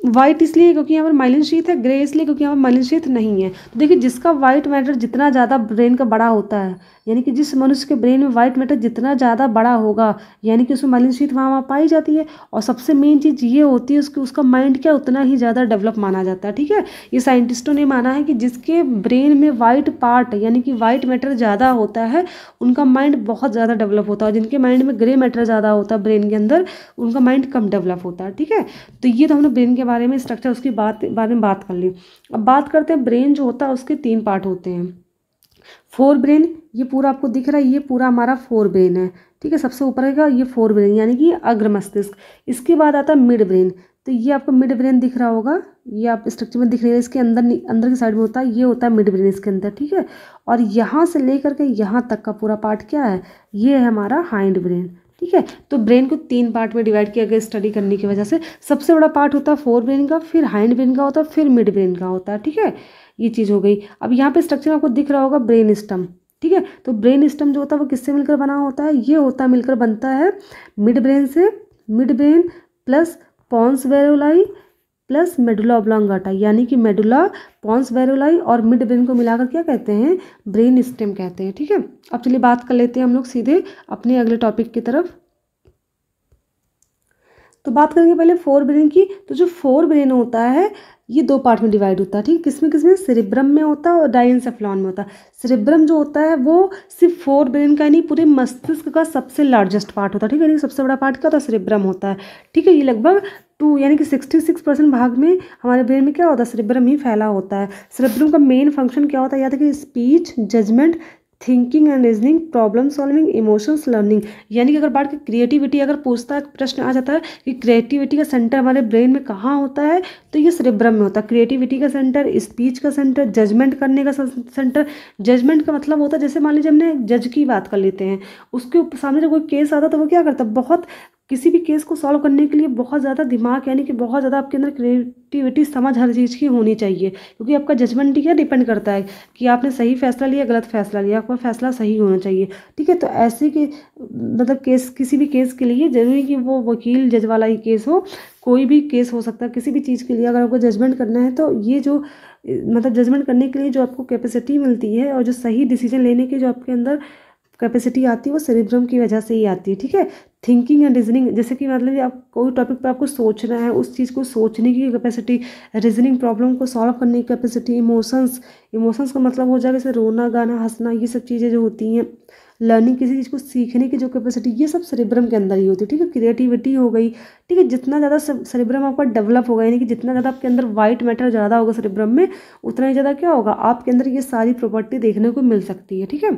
व्हाइट इसलिए क्योंकि यहाँ पर माइलिन शीत है ग्रे इसलिए क्योंकि यहाँ पर माइलिन शीत नहीं है तो देखिए जिसका वाइट मैटर जितना ज़्यादा ब्रेन का बड़ा होता है यानी कि जिस मनुष्य के ब्रेन में व्हाइट मैटर जितना ज़्यादा बड़ा होगा यानी कि उसमें माइलिन शीत वहाँ वहाँ पाई जाती है और सबसे मेन चीज़ ये होती है उसकी उसका माइंड क्या उतना ही ज़्यादा डेवलप माना जाता है ठीक है ये साइंटिस्टों ने माना है कि जिसके ब्रेन में वाइट पार्ट यानी कि वाइट मैटर ज़्यादा होता है उनका माइंड बहुत ज़्यादा डेवलप होता है जिनके माइंड में ग्रे मैटर ज़्यादा होता है ब्रेन के अंदर उनका माइंड कम डेवलप होता है ठीक है तो ये तो हमने ब्रेन के बारे में स्ट्रक्चर उसकी बात बारे में बात कर ली अब बात करते हैं ब्रेन जो होता है उसके तीन पार्ट होते हैं फोर ब्रेन ये पूरा आपको दिख रहा है ये पूरा हमारा फोर ब्रेन है ठीक है सबसे ऊपर का ये फोर ब्रेन यानी कि अग्र मस्तिष्क इसके बाद आता है मिड ब्रेन तो ये आपको मिड ब्रेन दिख रहा होगा ये आप स्ट्रक्चर में दिख रही है इसके अंदर अंदर की साइड में होता है ये होता है मिड ब्रेन इसके अंदर ठीक है और यहाँ से लेकर के यहाँ तक का पूरा पार्ट क्या है ये है हमारा हाइंड ब्रेन ठीक है तो ब्रेन को तीन पार्ट में डिवाइड किया गया स्टडी करने की वजह से सबसे बड़ा पार्ट होता है फोर ब्रेन का फिर हाइंड ब्रेन का होता है फिर मिड ब्रेन का होता है ठीक है ये चीज़ हो गई अब यहाँ पे स्ट्रक्चर आपको दिख रहा होगा ब्रेन स्टम ठीक है तो ब्रेन स्टम जो होता है वो किससे मिलकर बना होता है ये होता मिलकर बनता है मिड ब्रेन से midbrain plus pons varolii plus medulla oblongata यानी कि मेडुला पॉन्स वेरोलाई और मिड ब्रेन को मिलाकर क्या कहते हैं ब्रेन स्टेम कहते हैं ठीक है थीके? अब चलिए बात कर लेते हैं हम लोग सीधे अपने अगले टॉपिक की तरफ तो बात करेंगे पहले फोर ब्रेन की तो जो फोर ब्रेन होता है ये दो पार्ट में डिवाइड होता है ठीक है किसमें किसमें सिरिब्रम में होता है और डाइनसेफ्लॉन में होता है सिरिब्रम जो होता है वो सिर्फ फोर ब्रेन का नहीं पूरे मस्तिष्क का सबसे लार्जेस्ट पार्ट होता है ठीक है यानी सबसे बड़ा पार्ट क्या होता है सिरिब्रम होता है ठीक है ये लगभग टू यानी कि सिक्सटी सिक्स परसेंट भाग में हमारे ब्रेन में क्या होता है सरिब्रम ही फैला होता है सरिब्रम का मेन फंक्शन क्या होता है याद रखिए speech judgement thinking and reasoning problem solving emotions learning यानी कि अगर बात की क्रिएटिविटी अगर पूछता है प्रश्न आ जाता है कि क्रिएटिविटी का सेंटर हमारे ब्रेन में कहाँ होता है तो ये सिरेब्रम में होता है क्रिएटिविटी का सेंटर स्पीच का सेंटर जजमेंट करने का सेंटर जजमेंट का मतलब होता है जैसे मान लीजिए हमने जज की बात कर लेते हैं उसके सामने जब कोई केस आता है तो वो क्या करता है बहुत किसी भी केस को सॉल्व करने के लिए बहुत ज़्यादा दिमाग यानी कि बहुत ज़्यादा आपके अंदर क्रिएटिविटी समझ हर चीज़ की होनी चाहिए क्योंकि आपका जजमेंट ही डिपेंड करता है कि आपने सही फैसला लिया गलत फैसला लिया आपका फैसला सही होना चाहिए ठीक है तो ऐसे के मतलब केस किसी भी केस के लिए जरूरी कि वो वकील जज वाला ही केस हो कोई भी केस हो सकता है किसी भी चीज़ के लिए अगर आपको जजमेंट करना है तो ये जो मतलब जजमेंट करने के लिए जो आपको कैपेसिटी मिलती है और जो सही डिसीजन लेने की जो आपके अंदर कैपेसिटी आती है वो सेरिब्रम की वजह से ही आती है ठीक है थिंकिंग एंड रीजनिंग जैसे कि मतलब आप कोई टॉपिक पर आपको सोचना है उस चीज़ को सोचने की कैपेसिटी रीजनिंग प्रॉब्लम को सॉल्व करने की कैपेसिटी इमोशंस इमोशंस का मतलब हो जाएगा जैसे रोना गाना हंसना ये सब चीज़ें जो होती हैं लर्निंग किसी चीज़ को सीखने की जो कैपेसिटी ये सब सरिब्रम के अंदर ही होती है ठीक है क्रिएटिविटी हो गई ठीक है जितना ज़्यादा सरिब्रम आपका डेवलप होगा यानी कि जितना ज़्यादा आपके अंदर वाइट मैटर ज़्यादा होगा सरिब्रम में उतना ही ज़्यादा क्या होगा आपके अंदर ये सारी प्रॉपर्टी देखने को मिल सकती है ठीक है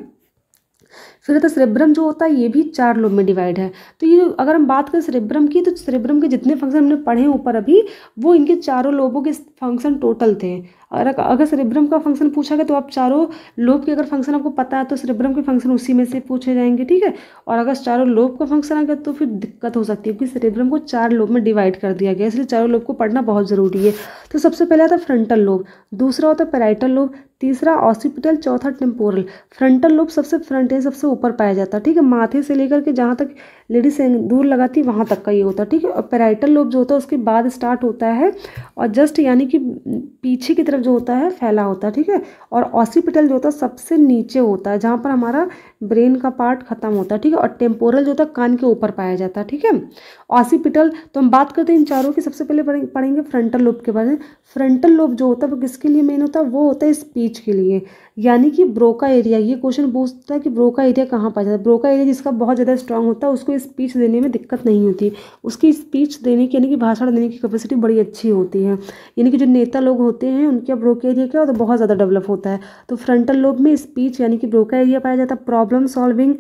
फिर सरेब्रम तो जो होता है ये भी चार लोब में डिवाइड है तो ये अगर हम बात करें सेरेब्रम की तो सरेब्रम के जितने फंक्शन हमने पढ़े ऊपर अभी वो इनके चारों लोबों के फंक्शन टोटल थे और अगर सरेब्रम का फंक्शन पूछा गया तो आप चारों लोब के अगर फंक्शन आपको पता है तो सेरेब्रम के फंक्शन उसी में से पूछे जाएंगे ठीक है और अगर चारों लोब का फंक्शन आ गया तो फिर दिक्कत हो सकती है क्योंकि सरेब्रम को चार लोब में डिवाइड कर दिया गया इसलिए चारों लोब को पढ़ना बहुत ज़रूरी है तो सबसे पहले आता फ्रंटल लोब दूसरा होता है पेराइटल लोब तीसरा ऑसिपिटल चौथा टेम्पोरल फ्रंटल लोब सबसे फ्रंट है सबसे ऊपर पाया जाता है ठीक है माथे से लेकर के जहाँ तक लेडी सिंदूर लगाती वहाँ तक का ये होता है ठीक है और पेराइटल लोब जो होता है उसके बाद स्टार्ट होता है और जस्ट यानी कि पीछे की तरफ जो होता है फैला होता है ठीक है और ऑसिपिटल जो होता है सबसे नीचे होता है जहाँ पर हमारा ब्रेन का पार्ट खत्म होता है ठीक है और टेम्पोरल जो होता है कान के ऊपर पाया जाता है ठीक है ऑसिपिटल तो हम बात करते हैं इन चारों की सबसे पहले पढ़ेंगे फ्रंटल लोब के बारे में फ्रंटल लोब जो होता है वो किसके लिए मेन होता है वो होता है स्पीच के लिए यानी कि ब्रोका एरिया ये क्वेश्चन पूछता है कि ब्रोका एरिया कहाँ पाया जाता है ब्रोका एरिया जिसका बहुत ज़्यादा स्ट्रांग होता है उसको स्पीच देने में दिक्कत नहीं होती उसकी स्पीच देने की यानी कि भाषण देने की कैपेसिटी बड़ी अच्छी होती है यानी कि जो नेता लोग होते हैं उनके अब ब्रोका एरिया क्या होता है बहुत ज़्यादा डेवलप होता है तो फ्रंटल लोब में स्पीच यानी कि ब्रोका एरिया पाया जाता है प्रॉब्लम सॉल्विंग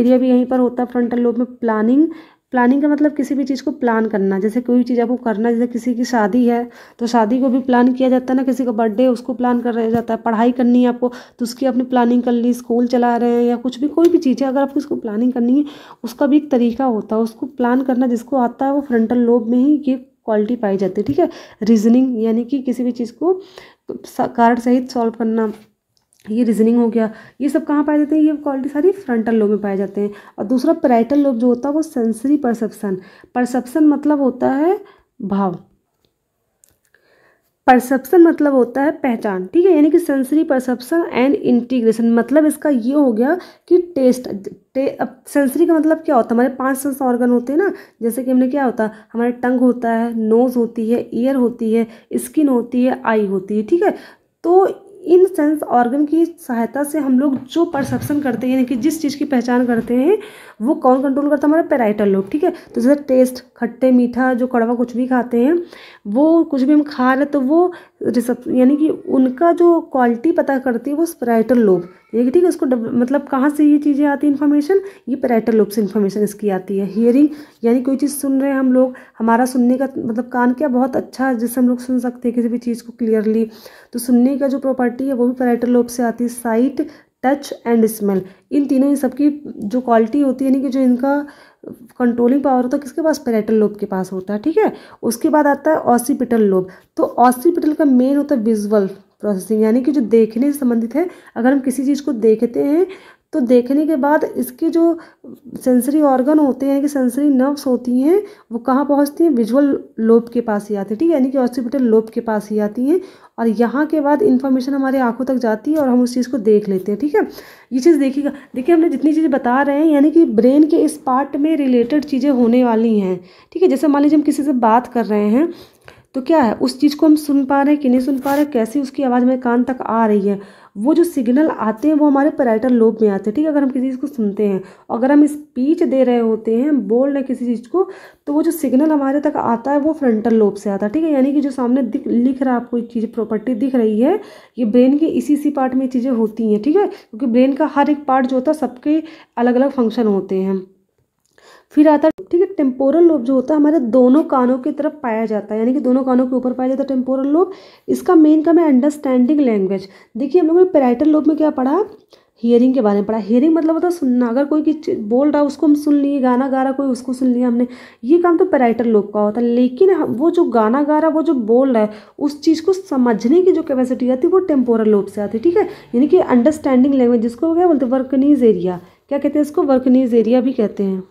एरिया भी यहीं पर होता है फ्रंटल लोब में प्लानिंग प्लानिंग का मतलब किसी भी चीज़ को प्लान करना जैसे कोई चीज़ आपको करना जैसे किसी की शादी है तो शादी को भी प्लान किया जाता है ना किसी का बर्थडे उसको प्लान कर रहा जाता है पढ़ाई करनी है आपको तो उसकी आपने प्लानिंग कर ली स्कूल चला रहे हैं या कुछ भी कोई भी चीज़ है अगर आपको उसको प्लानिंग करनी है उसका भी एक तरीका होता है उसको प्लान करना जिसको आता है वो फ्रंटल लोब में ही ये क्वालिटी पाई जाती है ठीक है रीजनिंग यानी कि किसी भी चीज़ को कार्ड सहित सॉल्व करना ये रीजनिंग हो गया ये सब कहाँ पाए जाते हैं ये क्वालिटी सारी फ्रंटल लोब में पाए जाते हैं और दूसरा पैराइटल लोब जो होता है वो सेंसरी परसेप्शन परसेप्शन मतलब होता है भाव परसेप्शन मतलब होता है पहचान ठीक है यानी कि सेंसरी परसेप्शन एंड इंटीग्रेशन मतलब इसका ये हो गया कि टेस्ट टे, अब सेंसरी का मतलब क्या होता है हमारे पांच सेंस ऑर्गन होते हैं ना जैसे कि हमने क्या होता है हमारे टंग होता है नोज़ होती है ईयर होती है स्किन होती है आई होती है ठीक है तो इन सेंस ऑर्गन की सहायता से हम लोग जो परसेप्शन करते हैं यानी कि जिस चीज़ की पहचान करते हैं वो कौन कंट्रोल करता है हमारा पेराइटल लोब ठीक है तो जैसे टेस्ट खट्टे मीठा जो कड़वा कुछ भी खाते हैं वो कुछ भी हम खा रहे तो वो रिसप यानी कि उनका जो क्वालिटी पता करती है वो स्पराइटल लोब ये ठीक है उसको मतलब कहाँ से ये चीज़ें आती है इन्फॉर्मेशन ये पैराइटल लोब से इन्फॉर्मेशन इसकी आती है हियरिंग यानी कोई चीज़ सुन रहे हैं हम लोग हमारा सुनने का मतलब कान क्या बहुत अच्छा है जिससे हम लोग सुन सकते हैं किसी भी चीज़ को क्लियरली तो सुनने का जो प्रॉपर्टी है वो भी पैराइटल लोब से आती है साइट टच एंड स्मेल इन तीनों ही सबकी जो क्वालिटी होती है यानी कि जो इनका कंट्रोलिंग पावर होता है किसके पास पेरेटल लोब के पास होता है ठीक है उसके बाद आता है ऑसिपिटल लोब तो ऑसिपिटल का मेन होता है विजुअल प्रोसेसिंग यानी कि जो देखने से संबंधित है अगर हम किसी चीज़ को देखते हैं तो देखने के बाद इसके जो सेंसरी ऑर्गन होते हैं कि सेंसरी नर्व्स होती हैं वो कहाँ पहुँचती हैं विजुअल लोब के पास ही आती है ठीक है यानी कि ऑस्टिपिटल लोब के पास ही आती हैं और यहाँ के बाद इन्फॉर्मेशन हमारे आंखों तक जाती है और हम उस चीज़ को देख लेते हैं ठीक है ये चीज़ देखिएगा देखिए हमने जितनी चीज़ें बता रहे हैं यानी कि ब्रेन के इस पार्ट में रिलेटेड चीज़ें होने वाली हैं ठीक है जैसे मान लीजिए हम किसी से बात कर रहे हैं तो क्या है उस चीज़ को हम सुन पा रहे हैं कि नहीं सुन पा रहे हैं कैसी उसकी आवाज़ मेरे कान तक आ रही है वो जो सिग्नल आते हैं वो हमारे पैराइटल लोब में आते हैं ठीक है अगर हम किसी चीज़ को सुनते हैं अगर हम स्पीच दे रहे होते हैं बोल रहे किसी चीज़ को तो वो जो सिग्नल हमारे तक आता है वो फ्रंटल लोब से आता है ठीक है यानी कि जो सामने दिख लिख रहा है आपको चीज़ प्रॉपर्टी दिख रही है ये ब्रेन के इसी इसी पार्ट में चीज़ें होती हैं ठीक है क्योंकि ब्रेन का हर एक पार्ट जो होता है सबके अलग अलग फंक्शन होते हैं फिर आता है ठीक है टेम्पोरल लोब जो होता है हमारे दोनों कानों की तरफ पाया जाता है यानी कि दोनों कानों के ऊपर पाया जाता है टेम्पोरल लोब इसका मेन काम है अंडरस्टैंडिंग लैंग्वेज देखिए हम लोगों ने पेराइटल लोब में क्या पढ़ा हियरिंग के बारे में पढ़ा हियरिंग मतलब होता है सुनना अगर कोई कुछ बोल रहा है उसको हम सुन लिए गाना गा रहा कोई उसको सुन लिया हमने ये काम तो पैराइटर लोब का होता है लेकिन वो जो गाना गा रहा वो जो बोल रहा है उस चीज़ को समझने की जो कैपेसिटी आती है वो टेम्पोरल लोब से आती है ठीक है यानी कि अंडरस्टैंडिंग लैंग्वेज जिसको क्या बोलते हैं वर्कनीज एरिया क्या कहते हैं इसको वर्कनीज एरिया भी कहते हैं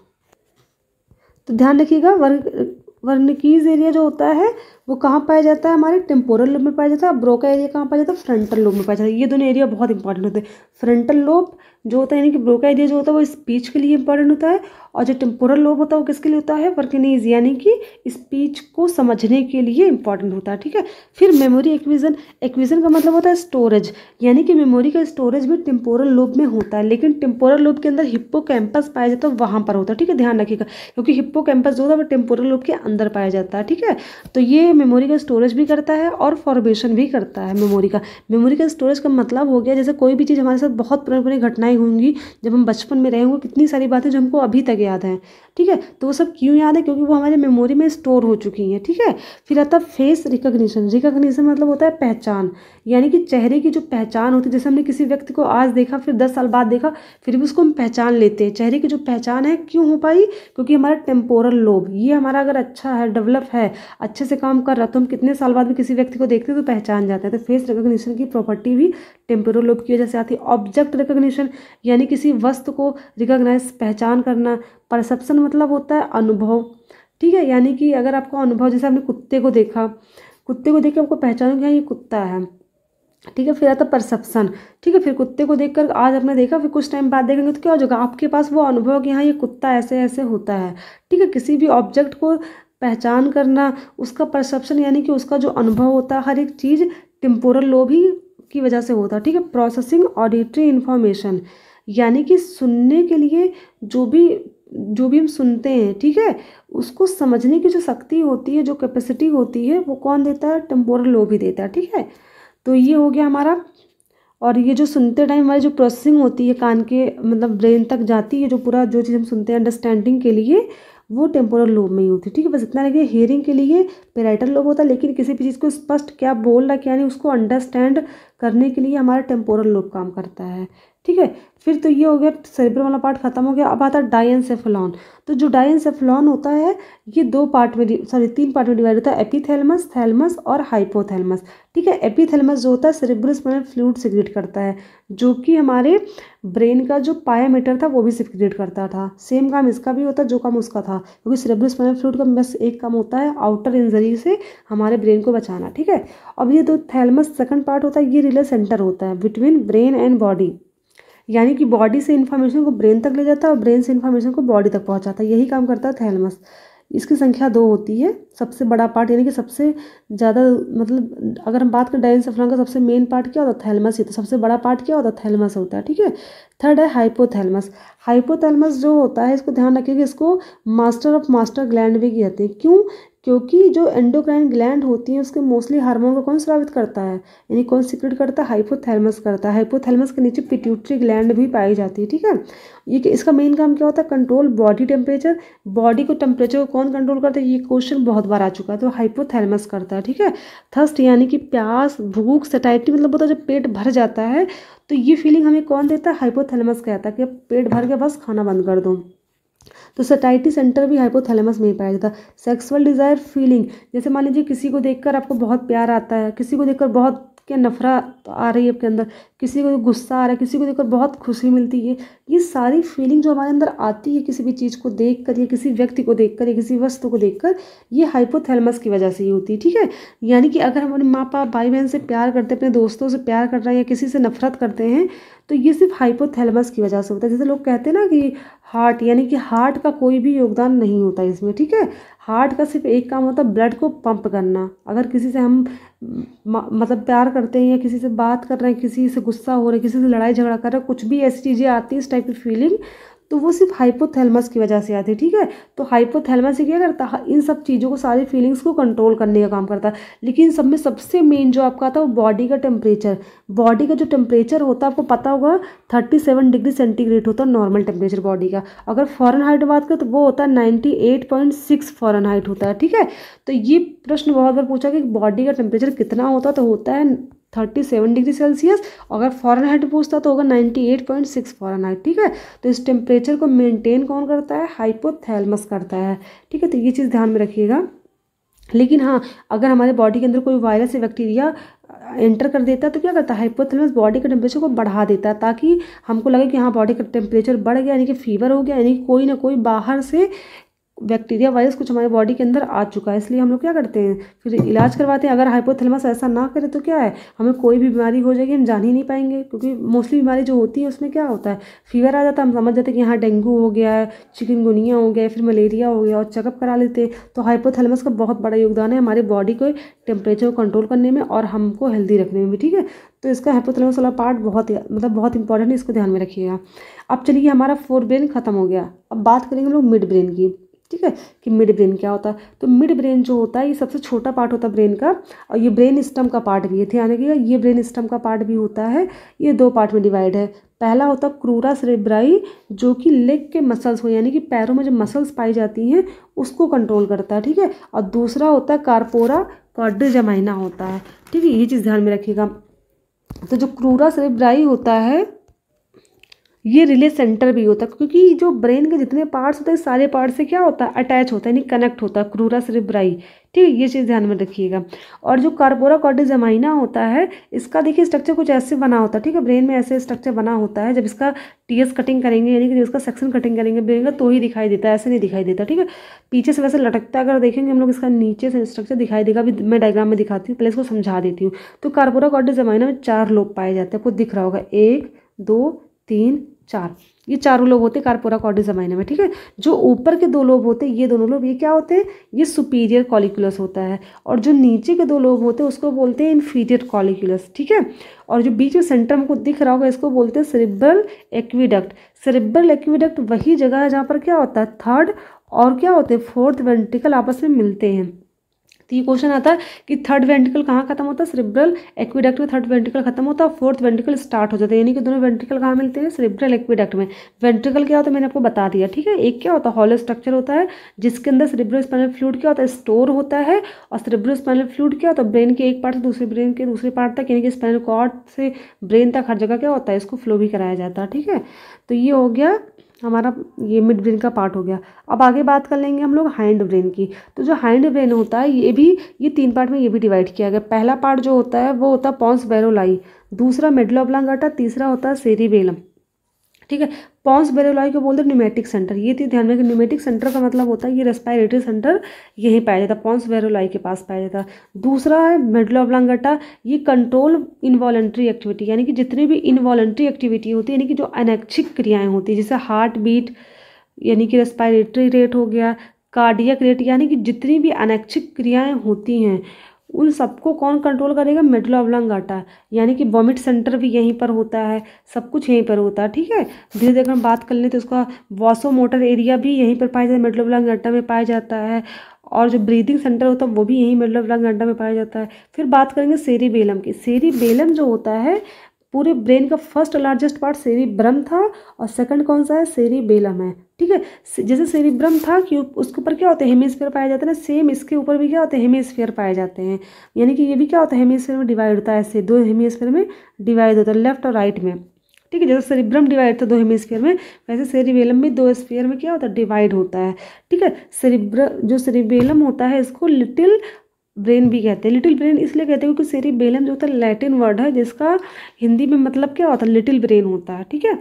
तो ध्यान रखिएगा वर्ग वर्निकीज एरिया जो होता है वो कहाँ पाया जाता है हमारे टेम्पोरल लोब में पाया जाता है ब्रोका एरिया कहाँ पाया जाता है फ्रंटल लोब में पाया जाता है ये दोनों एरिया बहुत इंपॉर्टेंट होते हैं फ्रंटल लोब जो होता है यानी कि ब्रोका एरिया जो होता है वो स्पीच के लिए इंपॉर्टेंट होता है और जो टेम्पोरल लोब होता है वो किसके लिए होता है वर्किनीज यानी कि स्पीच को समझने के लिए इंपॉर्टेंट होता है ठीक है फिर मेमोरी एक्विजन एक्विजन का मतलब होता है स्टोरेज यानी कि मेमोरी का स्टोरेज भी टेम्पोरल लोब में होता है लेकिन टेम्पोरल लोब के अंदर हिप्पो कैंपस पाया जाता है वहाँ पर होता है ठीक है ध्यान रखिएगा क्योंकि हिप्पो कैंपस जो होता है वो टेम्पोरल लोब के अंदर पाया जाता है ठीक है तो ये मेमोरी का स्टोरेज भी करता है और फॉर्मेशन भी करता है मेमोरी का मेमोरी का स्टोरेज का मतलब हो गया जैसे कोई भी चीज़ हमारे साथ बहुत पुरानी पुरानी घटनाएं होंगी जब हम बचपन में रहे होंगे कितनी सारी बातें जो हमको अभी तक याद हैं ठीक है तो वो सब क्यों याद है क्योंकि वो हमारे मेमोरी में स्टोर हो चुकी हैं ठीक है फिर आता है फेस रिकग्निशन रिकोगनीशन मतलब होता है पहचान यानी कि चेहरे की जो पहचान होती है जैसे हमने किसी व्यक्ति को आज देखा फिर दस साल बाद देखा फिर भी उसको हम पहचान लेते हैं चेहरे की जो पहचान है क्यों हो पाई क्योंकि हमारा टेम्पोरल लोब ये हमारा अगर अच्छा है डेवलप है अच्छे से काम कर रहा तो हम कितने साल बाद भी किसी व्यक्ति को देखते हैं तो पहचान जाते हैं तो फेस रिकोगनीशन की प्रॉपर्टी भी टेम्पोरल लोब की वजह से आती है ऑब्जेक्ट रिकोगनीशन यानी किसी वस्तु को रिकोगनाइज पहचान करना परसेप्शन मतलब होता है अनुभव ठीक है यानी कि अगर आपका अनुभव जैसे आपने कुत्ते को देखा कुत्ते को देख के आपको पहचानो कि हाँ, ये कुत्ता है ठीक है फिर आता परसेप्शन ठीक है फिर कुत्ते को देखकर आज आपने देखा फिर कुछ टाइम बाद देखेंगे तो क्या हो जाएगा आपके पास वो अनुभव कि हाँ ये कुत्ता ऐसे ऐसे होता है ठीक है किसी भी ऑब्जेक्ट को पहचान करना उसका परसेप्शन यानी कि उसका जो अनुभव होता है हर एक चीज़ टेम्पोरल लोभ ही की वजह से होता है ठीक है प्रोसेसिंग ऑडिटरी इन्फॉर्मेशन यानी कि सुनने के लिए जो भी जो भी हम सुनते हैं ठीक है उसको समझने की जो शक्ति होती है जो कैपेसिटी होती है वो कौन देता है टेम्पोरल लो भी देता है ठीक है तो ये हो गया हमारा और ये जो सुनते टाइम हमारी जो प्रोसेसिंग होती है कान के मतलब ब्रेन तक जाती है जो पूरा जो चीज़ हम सुनते हैं अंडरस्टैंडिंग के लिए वो टेम्पोरल लोब में ही होती है ठीक है बस इतना लगे हेयरिंग के लिए पेराइटल लोब होता है लेकिन किसी भी चीज़ को स्पष्ट क्या बोल रहा क्या नहीं उसको अंडरस्टैंड करने के लिए हमारा टेम्पोरल लोब काम करता है ठीक है फिर तो ये हो गया सरिब्रम वाला पार्ट खत्म हो गया अब आता है डायनसेफलॉन तो जो डायनसेफलॉन होता है ये दो पार्ट में सॉरी तीन पार्ट में डिवाइड होता है एपीथेलमस थैलमस और हाइपोथेलमस ठीक है एपीथेलमस जो होता है सेरेब्रस में फ्लूड सिक्रेट करता है जो कि हमारे ब्रेन का जो पायामीटर था वो भी सिक्रेट करता था सेम काम इसका भी होता जो काम उसका था क्योंकि सेरेब्रस में फ्लूड का बस एक काम होता है आउटर इंजरी से हमारे ब्रेन को बचाना ठीक है अब ये दो थैलमस सेकंड पार्ट होता है ये रिले सेंटर होता है बिटवीन ब्रेन एंड बॉडी यानी कि बॉडी से इन्फॉर्मेशन को ब्रेन तक ले जाता है और ब्रेन से इन्फॉर्मेशन को बॉडी तक पहुंचाता है यही काम करता है थैलमस इसकी संख्या दो होती है सबसे बड़ा पार्ट यानी कि सबसे ज़्यादा मतलब अगर हम बात करें डाइन सफलम का सबसे मेन पार्ट क्या होता है थैलमस ही तो सबसे बड़ा पार्ट क्या होता है थैलमस होता है ठीक है थर्ड है हाइपोथैलमस हाइपोथैलमस जो होता है इसको ध्यान रखिए कि इसको मास्टर ऑफ मास्टर ग्लैंड भी कहते हैं क्यों क्योंकि जो एंडोक्राइन ग्लैंड होती हैं उसके मोस्टली हार्मोन को कौन स्रावित करता है यानी कौन सिक्रेट करता है हाइपोथैलमस करता है हाइपोथैलमस के नीचे पिट्यूटरी ग्लैंड भी पाई जाती है ठीक है ये इसका मेन काम क्या होता है कंट्रोल बॉडी टेम्परेचर बॉडी को टेम्परेचर को कौन कंट्रोल करता है ये क्वेश्चन बहुत बार आ चुका है तो हाइपोथैलमस करता है ठीक है थर्स्ट यानी कि प्यास भूख सेटाइटी मतलब होता है जब पेट भर जाता है तो ये फीलिंग हमें कौन देता है हाइपोथैलमस कहता है कि अब पेट भर के बस खाना बंद कर दो तो सटाइटी सेंटर भी हाइपोथैलेमस में ही पाया जाता है सेक्सुअल डिज़ायर फीलिंग जैसे मान लीजिए किसी को देखकर आपको बहुत प्यार आता है किसी को देखकर बहुत क्या नफरा तो आ रही है आपके अंदर किसी को गुस्सा आ रहा है किसी को देखकर बहुत खुशी मिलती है ये सारी फीलिंग जो हमारे अंदर आती है किसी भी चीज़ को देख कर या किसी व्यक्ति को देख कर या किसी वस्तु को देख कर ये हाइपोथैलमस की वजह से ही होती है ठीक है यानी कि अगर हम अपने माँ बाप भाई बहन से प्यार करते अपने दोस्तों से प्यार कर रहे हैं या किसी से नफरत करते हैं तो ये सिर्फ हाइपोथैलेमस की वजह से होता है जैसे लोग कहते हैं ना कि हार्ट यानी कि हार्ट का कोई भी योगदान नहीं होता इसमें ठीक है हार्ट का सिर्फ एक काम होता है ब्लड को पंप करना अगर किसी से हम मतलब प्यार करते हैं या किसी से बात कर रहे हैं किसी से गुस्सा हो रहा है किसी से लड़ाई झगड़ा कर रहे हैं कुछ भी ऐसी चीज़ें आती हैं इस टाइप की फीलिंग तो वो सिर्फ हाइपोथैलमस की वजह से आती है ठीक है तो से क्या करता है इन सब चीज़ों को सारी फीलिंग्स को कंट्रोल करने का काम करता है लेकिन सब में सबसे मेन जो आपका आता है वो बॉडी का टेम्परेचर बॉडी का जो टेम्परेचर होता है आपको पता होगा थर्टी सेवन डिग्री सेंटीग्रेड होता है नॉर्मल टेम्परेचर बॉडी का अगर फॉरन हाइट बात करें तो वो होता है ninety eight point six Fahrenheit होता है ठीक है तो ये प्रश्न बहुत बार पूछा कि बॉडी का टेम्परेचर कितना होता तो होता है थर्टी सेवन डिग्री सेल्सियस अगर फॉरन हाइट पूछता तो होगा ninety eight point six Fahrenheit ठीक है तो इस टेम्परेचर को मेंटेन कौन करता है हाइपोथैलमस करता है ठीक है तो ये चीज़ ध्यान में रखिएगा लेकिन हाँ अगर हमारे बॉडी के अंदर कोई वायरस या बैक्टीरिया एंटर कर देता है तो क्या करता है हाइपोथेलमस बॉडी के टेम्परेचर को बढ़ा देता है ताकि हमको लगे कि हाँ बॉडी का टेम्परेचर बढ़ गया यानी कि फीवर हो गया यानी कोई ना कोई बाहर से बैक्टीरिया वायरस कुछ हमारे बॉडी के अंदर आ चुका है इसलिए हम लोग क्या करते हैं फिर इलाज करवाते हैं अगर हाइपोथेलमस ऐसा ना करे तो क्या है हमें कोई भी बीमारी हो जाएगी हम जान ही नहीं पाएंगे क्योंकि मोस्टली बीमारी जो होती है उसमें क्या होता है फीवर आ जाता है हम समझ जाते हैं कि यहाँ डेंगू हो गया है चिकनगुनिया हो गया फिर मलेरिया हो गया और चेकअप करा लेते हैं तो हाइपोथेलमस का बहुत बड़ा योगदान है हमारे बॉडी को टेम्परेचर को कंट्रोल करने में और हमको हेल्दी रखने में भी ठीक है तो इसका हाइपोथेलमस वाला पार्ट बहुत मतलब बहुत इंपॉर्टेंट है इसको ध्यान में रखिएगा अब चलिए हमारा फोर ब्रेन खत्म हो गया अब बात करेंगे हम लोग मिड ब्रेन की ठीक है कि मिड ब्रेन क्या होता है तो मिड ब्रेन जो होता है ये सबसे छोटा पार्ट होता है ब्रेन का और ये ब्रेन स्टम का पार्ट भी है ध्यान रखिएगा ये ब्रेन स्टम का पार्ट भी होता है ये दो पार्ट में डिवाइड है पहला होता क्रूरा सेरेब्राई जो कि लेग के मसल्स हो यानी कि पैरों में जो मसल्स पाई जाती हैं उसको कंट्रोल करता है ठीक है और दूसरा होता है कारपोरा जमाइना होता है ठीक है ये चीज़ ध्यान में रखिएगा तो जो क्रूरा सेरेब्राई होता है ये रिले सेंटर भी होता है क्योंकि जो ब्रेन के जितने पार्ट्स होते हैं सारे पार्ट से क्या होता है अटैच होता है यानी कनेक्ट होता है क्रूरा सिरिब्राई ठीक है ये चीज़ ध्यान में रखिएगा और जो कार्पोरा कॉडिजमाइना होता है इसका देखिए स्ट्रक्चर कुछ ऐसे बना होता है ठीक है ब्रेन में ऐसे स्ट्रक्चर बना होता है जब इसका टी कटिंग करेंगे यानी कि जब इसका सेक्शन कटिंग करेंगे ब्रेन का तो ही दिखाई देता है ऐसे नहीं दिखाई देता ठीक है पीछे से वैसे लटकता अगर देखेंगे हम लोग इसका नीचे से स्ट्रक्चर दिखाई देगा अभी मैं डायग्राम में दिखाती हूँ पहले इसको समझा देती हूँ तो कार्पोरा कॉडिजमाइना में चार लोब पाए जाते हैं आपको दिख रहा होगा एक दो तीन चार ये चारों लोब होते हैं कार्पोराकॉर्डिस माइना में ठीक है जो ऊपर के दो लोब होते हैं ये दोनों लोब ये क्या होते हैं ये सुपीरियर कॉलिकुलस होता है और जो नीचे के दो लोब होते हैं उसको बोलते हैं इन्फीरियर कॉलिकुलस ठीक है और जो बीच में सेंटर में कुछ दिख रहा होगा इसको बोलते हैं सेरिब्रल एक्विडक्ट सेरिब्रल एक्विडक्ट वही जगह है जहाँ पर क्या होता है थर्ड और क्या होते हैं फोर्थ वेंटिकल आपस में मिलते हैं तो ये क्वेश्चन आता है कि थर्ड वेंटिकल कहाँ खत्म होता है सरिब्रल एक्विडक्ट में थर्ड वेंटिकल खत्म होता है और फोर्थ वेंटिकल स्टार्ट हो जाता है यानी कि दोनों वेंटिकल कहाँ मिलते हैं सरिब्रल एक्विडक्ट में वेंटिकल क्या होता है मैंने आपको बता दिया ठीक है एक क्या होता है हॉलो स्ट्रक्चर होता है जिसके अंदर सिरिब्रल स्पाइनल फ्लूड क्या होता है स्टोर होता है और सिरिब्रल स्पाइनल फ्लूड क्या होता है ब्रेन के एक पार्ट से दूसरे ब्रेन के दूसरे पार्ट तक यानी कि स्पाइनल कॉर्ड से ब्रेन तक हर जगह क्या होता है इसको फ्लो भी कराया जाता है ठीक है तो ये हो गया हमारा ये मिड ब्रेन का पार्ट हो गया अब आगे बात कर लेंगे हम लोग हाइंड ब्रेन की तो जो हाइंड ब्रेन होता है ये भी ये तीन पार्ट में ये भी डिवाइड किया गया पहला पार्ट जो होता है वो होता है पॉन्स बैरोलाई दूसरा मिडल ऑब्लांगाटा तीसरा होता है सेरीबेलम ठीक है पॉन्स बेरोलॉय को बोलते हैं न्यूमेटिक सेंटर ये थी ध्यान में न्यूमेटिक सेंटर का मतलब होता है ये रेस्पायरेटरी सेंटर यहीं पाया जाता पॉन्स बेरोलॉय के पास पाया जाता दूसरा है मेडलो ब्लांगटा ये कंट्रोल इन्वॉलेंट्री एक्टिविटी यानी कि जितनी भी इन्वॉलेंट्री एक्टिविटी होती है यानी कि जो अनैच्छिक क्रियाएँ होती है जैसे हार्ट बीट यानी कि रेस्पायरेटरी रेट हो गया कार्डियक रेट यानी कि जितनी भी अनैच्छिक क्रियाएँ होती हैं उन सबको कौन कंट्रोल करेगा मिडल ऑब्लंगाटा यानी कि वॉमिट सेंटर भी यहीं पर होता है सब कुछ यहीं पर होता है ठीक है धीरे धीरे हम बात कर लें तो उसका वॉसो मोटर एरिया भी यहीं पर पाया जाता है मिडल ऑब्लंगाटा में पाया जाता है और जो ब्रीदिंग सेंटर होता है वो भी यहीं मिडल ऑब्लंगाटा में पाया जाता है फिर बात करेंगे सेरी बेलम की सेरी बेलम जो होता है पूरे ब्रेन का फर्स्ट लार्जेस्ट पार्ट सेरिब्रम था और सेकंड कौन सा है बेलम है ठीक है जैसे सेरिब्रम था कि उसके ऊपर क्या होते हैं हेमिस्फेयर पाए जाते हैं ना सेम इसके ऊपर भी क्या होते हैं हेमिस्फेयर पाए जाते हैं यानी कि ये भी क्या होता है हेमिस्फेयर में डिवाइड होता है ऐसे दो हेमिस्फेयर में डिवाइड होता है लेफ्ट और राइट में ठीक है जैसे सेरिब्रम डिवाइड था दो हेमिस्फीयर में वैसे सेरिबेलम भी दो स्फीयर में क्या होता है डिवाइड होता है ठीक है सेरिब्र जो सेरिबेलम होता है इसको लिटिल ब्रेन भी कहते हैं लिटिल ब्रेन इसलिए कहते हैं क्योंकि सेरी बेलम जो होता है लैटिन वर्ड है जिसका हिंदी में मतलब क्या होता है लिटिल ब्रेन होता है ठीक है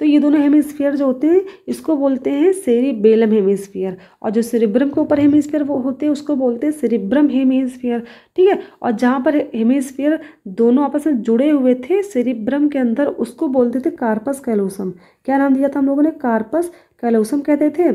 तो ये दोनों हेमिस्फीयर जो होते हैं इसको बोलते हैं सेरी बेलम हेमिस्फीयर और जो सेरिब्रम के ऊपर हेमिस्फीयर वो होते हैं उसको बोलते हैं सेरिब्रम हेमिस्फीयर ठीक है और जहाँ पर हेमिस्फीयर दोनों आपस में जुड़े हुए थे सेरिब्रम के अंदर उसको बोलते थे कार्पस कैलोसम क्या नाम दिया था हम लोगों ने कार्पस कैलोसम कहते थे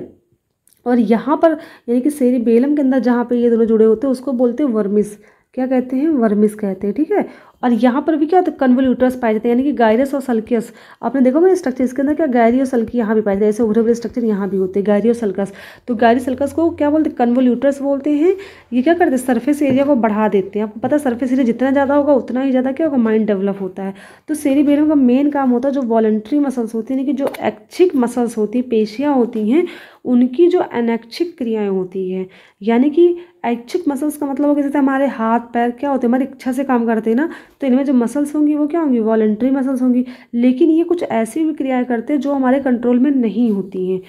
और यहाँ पर यानी कि सेरी बेलम के अंदर जहाँ पे ये दोनों जुड़े होते हैं उसको बोलते हैं वर्मिस क्या कहते हैं वर्मिस कहते हैं ठीक है और यहाँ पर भी क्या होता है कन्वल्यूटर्स पाए जाते हैं यानी कि गायरस और सल्कियस आपने देखो मैंने स्ट्रक्चर इसके अंदर क्या गायरी और सल्की यहाँ भी पाए जाते हैं ऐसे उभरे हुए स्ट्रक्चर यहाँ भी होते हैं गायरी और सल्कस तो गायरी सल्कस को क्या बोलते हैं कन्वल्यूटर्स बोलते हैं ये क्या करते हैं सर्फेस एरिया को बढ़ा देते हैं आपको पता सर्फेस एरिया जितना ज़्यादा होगा उतना ही ज़्यादा क्या होगा माइंड डेवलप होता है तो सेरी बेलम का मेन काम होता है जो वॉलेंट्री मसल्स होती हैं यानी कि जो एक्चिक मसल्स होती पेशियाँ होती हैं उनकी जो अनैच्छिक क्रियाएं होती है यानी कि ऐच्छिक मसल्स का मतलब होगा जैसे हमारे हाथ पैर क्या होते हैं हमारी इच्छा से काम करते हैं ना तो इनमें जो मसल्स होंगी वो क्या होंगी वॉलेंट्री मसल्स होंगी लेकिन ये कुछ ऐसी भी क्रियाएँ करते हैं जो हमारे कंट्रोल में नहीं होती हैं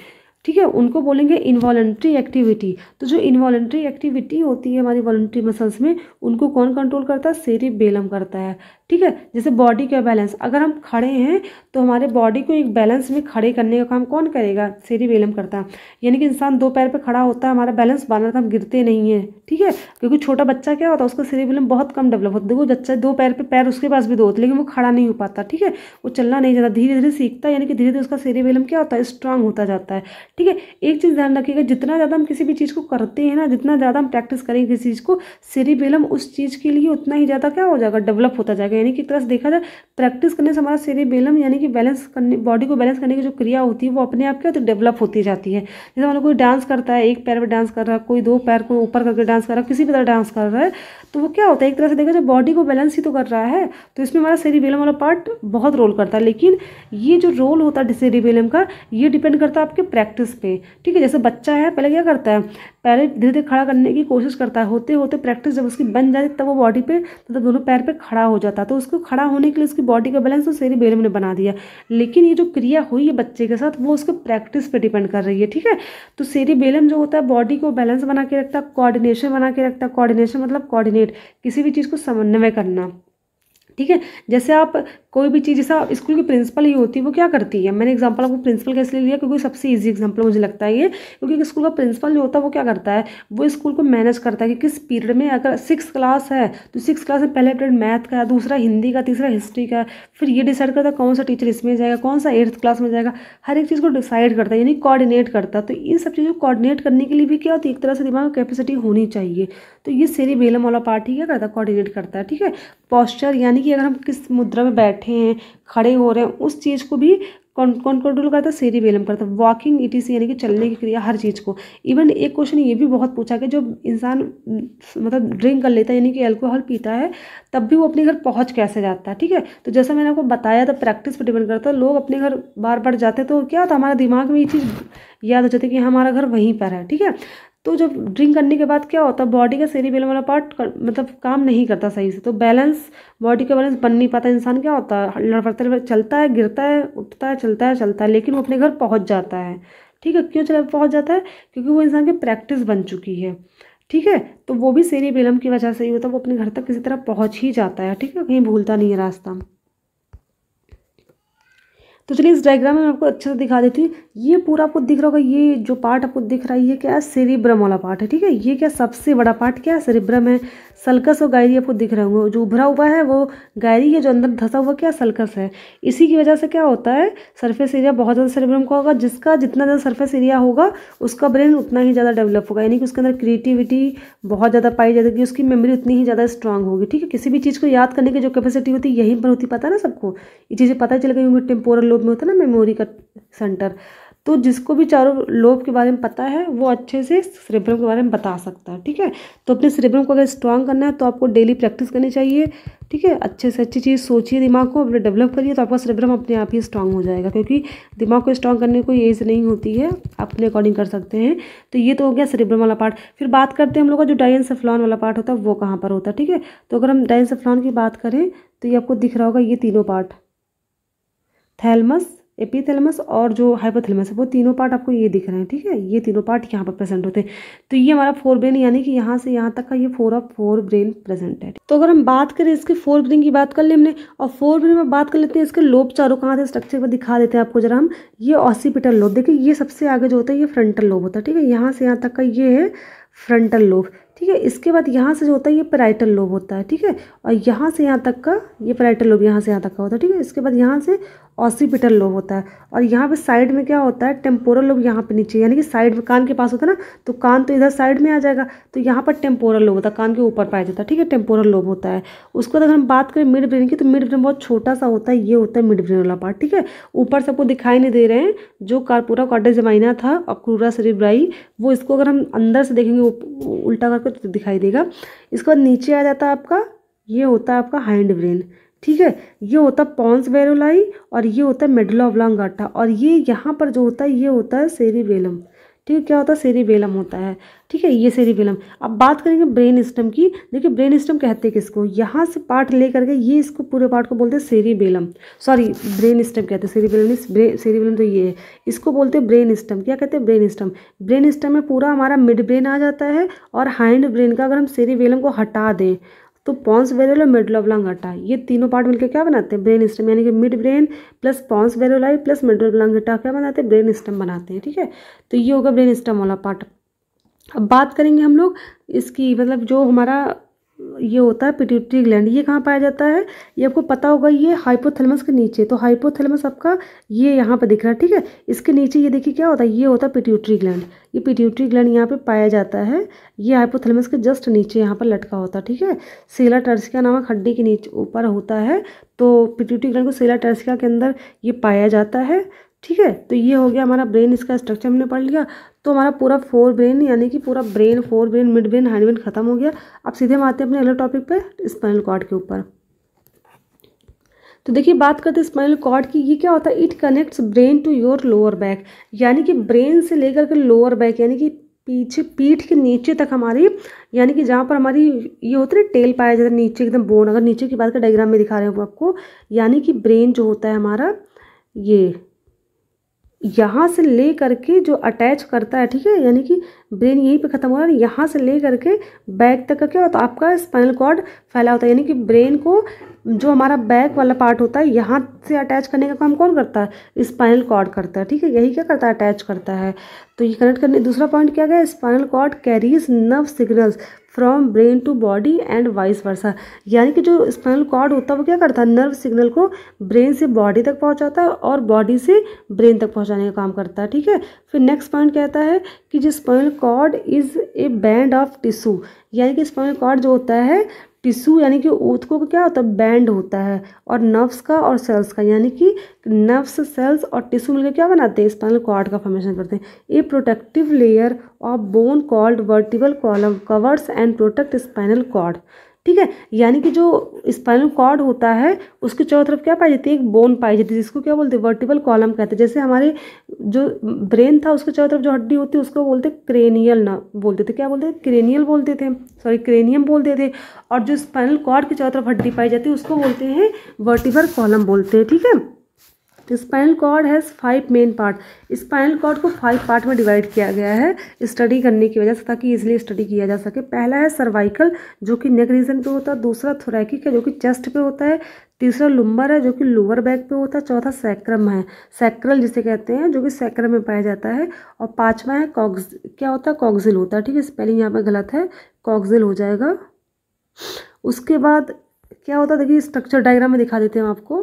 ठीक है उनको बोलेंगे इन्वॉलेंट्री एक्टिविटी तो जो इन्वॉलेंट्री एक्टिविटी होती है हमारी वॉलेंट्री मसल्स में उनको कौन कंट्रोल करता है सेरी बेलम करता है ठीक है जैसे बॉडी का बैलेंस अगर हम खड़े हैं तो हमारे बॉडी को एक बैलेंस में खड़े करने का काम कौन करेगा सेरी बेलम करता है यानी कि इंसान दो पैर पर खड़ा होता है हमारा बैलेंस बना रहता हम गिरते नहीं है ठीक है क्योंकि छोटा बच्चा क्या होता है उसका सेरी बेलम बहुत कम डेवलप होता है देखो बच्चा दो पैर पर पैर उसके पास भी दो होते लेकिन वो खड़ा नहीं हो पाता ठीक है वो चलना नहीं जाता धीरे धीरे सीखता है यानी कि धीरे धीरे उसका सेरी बेलम क्या होता है स्ट्रांग होता जाता है ठीक है एक चीज़ ध्यान रखिएगा जितना ज़्यादा हम किसी भी चीज़ को करते हैं ना जितना ज़्यादा हम प्रैक्टिस करेंगे किसी चीज़ को बेलम उस चीज़ के लिए उतना ही ज़्यादा क्या हो जाएगा डेवलप होता जाएगा यानी कि एक तरह से देखा जाए प्रैक्टिस करने से हमारा बेलम यानी कि बैलेंस करने बॉडी को बैलेंस करने की जो क्रिया होती है वो अपने आप क्या होती डेवलप होती जाती है जैसे मतलब कोई डांस करता है एक पैर पर डांस कर रहा है कोई दो पैर को ऊपर करके डांस कर रहा है किसी भी तरह डांस कर रहा है तो वो क्या होता है एक तरह से देखा जब बॉडी को बैलेंस ही तो कर रहा है तो इसमें हमारा सेरिबेलम वाला पार्ट बहुत रोल करता है लेकिन ये जो रोल होता है सेरिबेलम का ये डिपेंड करता है आपके प्रैक्टिस पे ठीक है जैसे बच्चा है पहले क्या करता है पहले धीरे धीरे खड़ा करने की कोशिश करता है होते होते प्रैक्टिस जब उसकी बन जाती तब वो बॉडी तो तब दोनों पैर पर खड़ा हो जाता है तो उसको खड़ा होने के लिए उसकी बॉडी का बैलेंस तो सेरिबेलम ने बना दिया लेकिन ये जो क्रिया हुई है बच्चे के साथ वो उसके प्रैक्टिस पर डिपेंड कर रही है ठीक है तो सेरिबेलम जो होता है बॉडी को बैलेंस बना के रखता है कोऑर्डिनेशन बना के रखता है कोऑर्डिनेशन मतलब कोऑर्डिनेट कोऑर्डिनेट किसी भी चीज़ को समन्वय करना ठीक है जैसे आप कोई भी चीज़ जैसा स्कूल की प्रिंसिपल ही होती है वो क्या करती है मैंने एग्जांपल आपको प्रिंसिपल कैसे इसलिए लिया क्योंकि सबसे ईजी एग्जांपल मुझे लगता है ये क्योंकि स्कूल का प्रिंसिपल जो होता है वो क्या करता है वो स्कूल को मैनेज करता है कि किस पीरियड में अगर सिक्स क्लास है तो सिक्स क्लास में पहले पीरियड मैथ का है दूसरा हिंदी का तीसरा हिस्ट्री का फिर ये डिसाइड करता है कौन सा टीचर इसमें जाएगा कौन सा एट्थ क्लास में जाएगा हर एक चीज़ को डिसाइड करता है यानी कॉर्डिनेट करता है तो इन सब चीज़ों को कॉर्डिनेट करने के लिए भी क्या होती है एक तरह से दिमाग में कैपेसिटी होनी चाहिए तो ये सेरी बेलम वाला पार्ट ही क्या करता है कॉर्डिनेट करता है ठीक है पॉस्चर यानी कि अगर हम किस मुद्रा में बैठ बैठे हैं खड़े हो रहे हैं उस चीज़ को भी कौन कौन कंट्रोल करता है सीरी वेलम करता है वॉकिंग इट इज यानी कि चलने की क्रिया हर चीज़ को इवन एक क्वेश्चन ये भी बहुत पूछा कि जो इंसान मतलब ड्रिंक कर लेता है यानी कि अल्कोहल पीता है तब भी वो अपने घर पहुंच कैसे जाता है ठीक है तो जैसा मैंने आपको बताया था प्रैक्टिस पर डिपेंड करता है लोग अपने घर बार बार जाते तो क्या होता हमारे दिमाग में ये चीज़ याद हो जाती है कि हमारा घर वहीं पर है ठीक है तो जब ड्रिंक करने के बाद क्या होता है बॉडी का सेरीबेलम वाला पार्ट मतलब काम नहीं करता सही से तो बैलेंस बॉडी का बैलेंस बन नहीं पाता इंसान क्या होता है लड़फड़ते चलता है गिरता है उठता है चलता है चलता है लेकिन वो अपने घर पहुँच जाता है ठीक है क्यों चला पहुँच जाता है क्योंकि वो इंसान की प्रैक्टिस बन चुकी है ठीक है तो वो भी सेरीबेलम की वजह से ही होता है वो अपने घर तक किसी तरह पहुँच ही जाता है ठीक है कहीं भूलता नहीं है रास्ता तो चलिए इस डायग्राम में आपको अच्छे से दिखा देती हूँ ये पूरा आपको दिख रहा होगा ये जो पार्ट आपको दिख रहा है ये क्या है सेरिब्रम वाला पार्ट है ठीक है ये क्या सबसे बड़ा पार्ट क्या है सेरिब्रम है सल्कस और गायरी आपको दिख रहा होंगे जो उभरा हुआ है वो गायरी है जो अंदर धंसा हुआ क्या सल्कस है इसी की वजह से क्या होता है सरफेस एरिया बहुत ज़्यादा सेरिब्रम का होगा जिसका जितना ज़्यादा सर्फेस एरिया होगा उसका ब्रेन उतना ही ज़्यादा डेवलप होगा यानी कि उसके अंदर क्रिएटिविटी बहुत ज़्यादा पाई जाएगी उसकी मेमोरी उतनी ही ज़्यादा स्ट्रांग होगी ठीक है किसी भी चीज़ को याद करने की जो कैपेसिटी होती है यहीं पर होती पता है ना सबको ये चीज़ें पता चल गई होंगी टेम्पोरल लोब में होता है ना मेमोरी का सेंटर तो जिसको भी चारों लोब के बारे में पता है वो अच्छे से सिरेब्रम के बारे में बता सकता है ठीक है तो अपने सिरेब्रम को अगर स्ट्रांग करना है तो आपको डेली प्रैक्टिस करनी चाहिए ठीक है अच्छे से अच्छी चीज़ सोचिए दिमाग को अपने डेवलप करिए तो आपका सिरेब्रम अपने आप ही स्ट्रांग हो जाएगा क्योंकि दिमाग को स्ट्रांग करने कोई एज नहीं होती है आप अपने अकॉर्डिंग कर सकते हैं तो ये तो हो गया सिरेब्रम वाला पार्ट फिर बात करते हैं हम लोग का जो डायन सेफ्लॉन वाला पार्ट होता है वो कहाँ पर होता है ठीक है तो अगर हम डायन सेफ्लॉन की बात करें तो ये आपको दिख रहा होगा ये तीनों पार्ट थैलमस एपीथैलमस और जो हाइपोथैलमस है वो तीनों पार्ट आपको ये दिख रहे हैं ठीक है ये तीनों पार्ट यहाँ पर प्रेजेंट होते हैं तो ये हमारा फोर ब्रेन यानी कि यहाँ से यहाँ तक का ये four of forebrain present है तो अगर हम बात करें इसके फोर ब्रेन की बात कर ले हमने और फोर ब्रेन में बात कर लेते हैं इसके लोब चारों कहाँ थे स्ट्रक्चर पर दिखा देते हैं आपको जरा हम ये ऑसिपिटल लोब देखिए ये सबसे आगे जो होता है ये फ्रंटल लोब होता है ठीक है यहाँ से यहाँ तक का ये है फ्रंटल लोब ठीक है इसके बाद यहाँ से जो होता है ये पैराइटल लोब होता है ठीक है और यहाँ से यहाँ तक का ये पैराइटल लोब यहाँ से यहाँ तक का होता है ठीक है इसके बाद यहाँ से ऑसिपिटल लोब होता है और यहाँ पे साइड में क्या होता है टेम्पोरल लोब यहाँ पे नीचे यानी कि साइड में कान के पास होता है ना तो कान तो इधर साइड में आ जाएगा तो यहाँ पर टेम्पोरल लोब होता है कान के ऊपर पाया जाता है ठीक है टेम्पोरल लोब होता है उसके बाद अगर हम बात करें मिड ब्रेन की तो मिड ब्रेन बहुत छोटा सा होता है ये होता है मिड ब्रेन वाला पार्ट ठीक है ऊपर सबको दिखाई नहीं दे रहे हैं जो कारपूरा कॉडेज जमाइना था और क्रूरा सरिब्राई वो इसको अगर हम अंदर से देखेंगे उल्टा करके तो दिखाई देगा इसके बाद नीचे आ जाता है आपका ये होता है आपका हाइंड ब्रेन ठीक है ये होता है पॉन्स वेरोलाई और ये होता है मेडुला ऑब्लांगाटा और ये यहाँ पर जो होता है ये होता है वेलम ठीक है क्या होता है सेरीबेलम होता है ठीक है ये सेरीबेलम अब बात करेंगे ब्रेन स्टम की देखिए ब्रेन स्टम कहते हैं किसको यहाँ से पार्ट ले करके ये इसको पूरे पार्ट को बोलते हैं सेरीबेलम सॉरी ब्रेन स्टम कहते हैं सेरिबेलम सेरीबेलम तो ये है इसको बोलते हैं ब्रेन स्टम क्या कहते हैं ब्रेन स्टम ब्रेन स्टम में पूरा हमारा मिड ब्रेन आ जाता है और हाइंड ब्रेन का अगर हम सेरीबेलम को हटा दें तो पॉन्स वेरोला मिड लवलांगटा ये तीनों पार्ट मिलकर क्या बनाते हैं ब्रेन स्टम यानी कि midbrain plus pons varolii plus mid लवलांगटा क्या बनाते हैं ब्रेन स्टम बनाते हैं ठीक है तो ये होगा ब्रेन स्टम वाला पार्ट अब बात करेंगे हम लोग इसकी मतलब जो हमारा ये होता है पिट्यूटरी ग्लैंड ये कहाँ पाया जाता है ये आपको पता होगा ये हाइपोथैलेमस के नीचे तो हाइपोथैलेमस आपका ये यहाँ पर दिख रहा है ठीक है इसके नीचे ये देखिए क्या होता है ये होता है पिट्यूटरी ग्लैंड ये पिट्यूटरी ग्लैंड यहाँ पे पाया जाता है ये हाइपोथैलेमस के जस्ट नीचे यहाँ पर लटका होता है ठीक है सेला टर्सिका नामक हड्डी के नीचे ऊपर होता है तो पिट्यूटरी ग्लैंड को सेला टर्सिका के अंदर ये पाया जाता है ठीक है तो ये हो गया हमारा ब्रेन इसका स्ट्रक्चर हमने पढ़ लिया तो हमारा पूरा फोर ब्रेन यानी कि पूरा brain forebrain midbrain hindbrain खत्म हो गया अब सीधे हम आते हैं अपने अगले टॉपिक पे स्पाइनल कॉर्ड के ऊपर तो देखिए बात करते हैं स्पाइनल कॉर्ड की ये क्या होता है it connects brain to your lower back यानी कि ब्रेन से लेकर के लोअर बैक यानी कि पीछे पीठ के नीचे तक हमारी यानी कि जहाँ पर हमारी ये होती है ना टेल पाया जाता है नीचे एकदम बोन अगर नीचे की बात कर डायग्राम में दिखा रहे हो आपको यानी कि ब्रेन जो होता है हमारा ये यहाँ से ले करके जो अटैच करता है ठीक है यानी कि ब्रेन यहीं पे ख़त्म हो रहा है यहाँ से ले करके बैक तक का क्या होता है आपका स्पाइनल कॉर्ड फैला होता है यानी कि ब्रेन को जो हमारा बैक वाला पार्ट होता है यहाँ से अटैच करने का काम कौन करता है स्पाइनल कॉर्ड करता है ठीक है यही क्या करता है अटैच करता है तो ये कनेक्ट करने दूसरा पॉइंट क्या गया spinal cord carries nerve signals from brain to body and vice versa यानी कि जो स्पाइनल कॉर्ड होता है वो क्या करता है नर्व सिग्नल को ब्रेन से बॉडी तक पहुंचाता है और बॉडी से ब्रेन तक पहुंचाने का काम करता है ठीक है फिर नेक्स्ट पॉइंट कहता है कि जो spinal cord is a band of tissue यानी कि स्पाइनल कॉर्ड जो होता है टिश्यू यानी कि ऊतकों का क्या होता है बैंड होता है और नर्व्स का और सेल्स का यानी कि नर्व्स सेल्स और टिश्यू मिलकर क्या बनाते हैं स्पाइनल कॉर्ड का फॉर्मेशन करते हैं a protective layer of bone called vertebral column covers and protect spinal cord ठीक है यानी कि जो स्पाइनल कॉर्ड होता है उसके चारों तरफ क्या पाई जाती है एक बोन पाई जाती है जिसको क्या बोलते हैं वर्टिबल कॉलम कहते हैं जैसे हमारे जो ब्रेन था उसके चारों तरफ जो हड्डी होती है उसको बोलते क्रेनियल ना बोलते थे क्या बोलते हैं क्रेनियल बोलते थे सॉरी क्रेनियम बोलते थे और जो स्पाइनल कॉर्ड के चारों तरफ हड्डी पाई जाती है उसको बोलते हैं वर्टिबल कॉलम बोलते हैं ठीक है तो spinal cord has five main part spinal cord को फाइव पार्ट में डिवाइड किया गया है स्टडी करने की वजह से ताकि इजिली स्टडी किया जा सके पहला है सर्वाइकल जो कि नेक रीजन पे होता है दूसरा थोरैकिक है जो कि चेस्ट पे होता है तीसरा लुम्बर है जो कि लोअर बैक पे होता है चौथा सैक्रम है सैक्रल जिसे कहते हैं जो कि सैक्रम में पाया जाता है और पाँचवा है कॉक्स क्या होता है कॉक्जिल होता है ठीक है स्पेलिंग यहाँ पर गलत है कॉक्जिल हो जाएगा उसके बाद क्या होता है देखिए स्ट्रक्चर डायग्राम में दिखा देते हैं आपको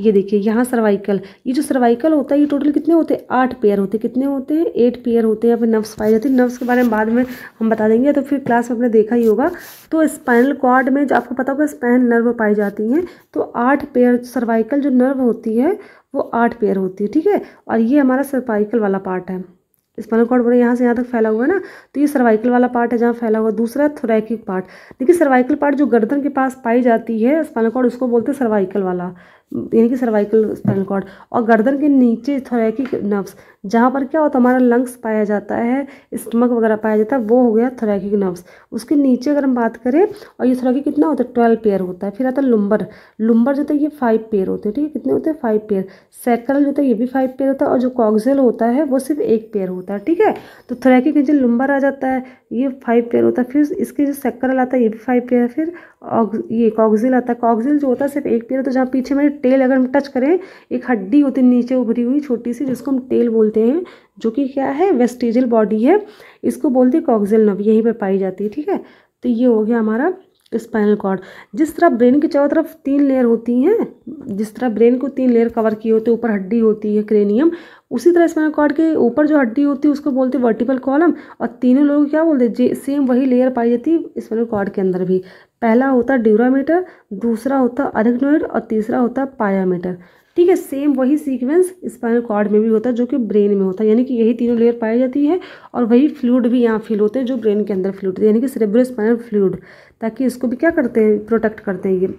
ये देखिए यहाँ सर्वाइकल ये जो सर्वाइकल होता है ये टोटल कितने होते हैं आठ पेयर होते कितने होते हैं एट पेयर होते हैं या फिर नर्व्स पाए जाती है नर्व्स के बारे में बाद में हम बता देंगे तो फिर क्लास में आपने देखा ही होगा तो स्पाइनल कॉर्ड में जो आपको पता होगा स्पाइनल नर्व पाई जाती हैं तो आठ पेयर सर्वाइकल जो नर्व होती है वो आठ पेयर होती है ठीक है और ये हमारा सर्वाइकल वाला पार्ट है स्पाइनल कॉर्ड बोले यहाँ से यहाँ तक फैला हुआ है ना तो ये सर्वाइकल वाला पार्ट है जहाँ फैला हुआ दूसरा थोरैकिक पार्ट देखिए सर्वाइकल पार्ट जो गर्दन के पास पाई जाती है स्पाइनल कॉर्ड उसको बोलते हैं सर्वाइकल वाला यानी कि सर्वाइकल स्पाइनल कॉर्ड और गर्दन के नीचे थोरैकिक नर्व्स जहाँ पर क्या होता है हमारा लंग्स पाया जाता है स्टमक वगैरह पाया जाता है वो हो गया थोरैकिक नर्व्स उसके नीचे अगर हम बात करें और ये थोरैकिक कितना होता है ट्वेल्व पेयर होता है फिर आता है लुम्बर लुम्बर जो है ये फाइव पेयर होते हैं ठीक है कितने होते हैं फाइव पेयर सैकल जो है ये भी फाइव पेयर होता है और जो कॉक्जेल होता है वो सिर्फ एक पेयर होता है ठीक है तो थोरैकिक नीचे लुम्बर आ जाता है ये फाइव पेयर होता है फिर इसके जो सैकरल आता है ये भी फाइव पेयर फिर ये कॉक्जिल आता है कॉक्जिल जो होता है सिर्फ एक पेयर तो जहाँ पीछे मेरे टेल अगर हम टच करें एक हड्डी होती है नीचे उभरी हुई छोटी सी जिसको हम टेल बोलते हैं जो कि क्या है वेस्टेजल बॉडी है इसको बोलते हैं कॉक्जल नव यहीं पर पाई जाती है ठीक है तो ये हो गया हमारा स्पाइनल कॉर्ड जिस तरह ब्रेन के चारों तरफ तीन लेयर होती हैं जिस तरह ब्रेन को तीन लेयर कवर किए होते हैं ऊपर हड्डी होती है क्रेनियम उसी तरह स्पाइनल कॉर्ड के ऊपर जो हड्डी होती है उसको बोलते हैं वर्टिकल कॉलम और तीनों लोग क्या बोलते हैं सेम वही लेयर पाई जाती है स्पाइनल कॉर्ड के अंदर भी पहला होता ड्यूरामीटर दूसरा होता अरेक्नोइड और तीसरा होता पायामीटर ठीक है सेम वही सीक्वेंस स्पाइनल कॉर्ड में भी होता है जो कि ब्रेन में होता है यानी कि यही तीनों लेयर पाई जाती है और वही फ्लूड भी यहाँ फील होते हैं जो ब्रेन के अंदर फ्लूड यानी कि सेरेब्रो स्पाइनल फ्लूड ताकि इसको भी क्या करते हैं प्रोटेक्ट करते हैं ये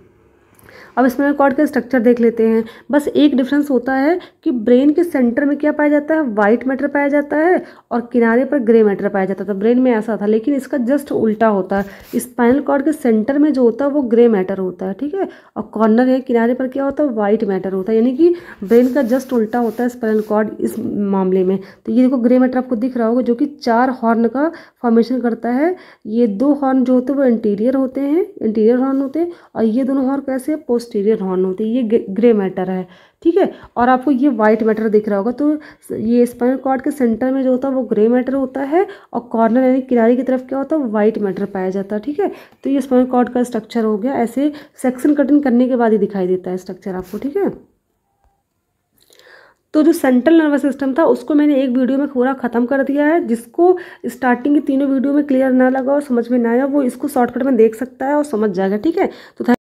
अब स्पाइनल कॉर्ड का स्ट्रक्चर देख लेते हैं बस एक डिफरेंस होता है कि ब्रेन के सेंटर में क्या पाया जाता है वाइट मैटर पाया जाता है और किनारे पर ग्रे मैटर पाया जाता था ब्रेन में ऐसा था लेकिन इसका जस्ट उल्टा होता है स्पाइनल कॉर्ड के सेंटर में जो होता है वो ग्रे मैटर होता है ठीक है और कॉर्नर है किनारे पर क्या होता है वाइट मैटर होता है यानी कि ब्रेन का जस्ट उल्टा होता है स्पाइनल कॉर्ड इस मामले में तो ये देखो ग्रे मैटर आपको दिख रहा होगा जो कि चार हॉर्न का फॉर्मेशन करता है ये दो हॉर्न जो होते हैं वो इंटीरियर होते हैं इंटीरियर हॉर्न होते हैं और ये दोनों हॉर्न कैसे पोस्ट पोस्टीरियर हॉर्न होते हैं ये ग्रे मैटर है ठीक है और आपको ये वाइट मैटर दिख रहा होगा तो ये स्पाइनल कॉर्ड के सेंटर में जो होता है वो ग्रे मैटर होता है और कॉर्नर यानी किनारे की तरफ क्या होता है वाइट मैटर पाया जाता है ठीक है तो ये स्पाइनल कॉर्ड का स्ट्रक्चर हो गया ऐसे सेक्शन कटिंग करने के बाद ही दिखाई देता है स्ट्रक्चर आपको ठीक है तो जो सेंट्रल नर्वस सिस्टम था उसको मैंने एक वीडियो में पूरा ख़त्म कर दिया है जिसको स्टार्टिंग की तीनों वीडियो में क्लियर ना लगा और समझ में ना आया वो इसको शॉर्टकट में देख सकता है और समझ जाएगा ठीक है तो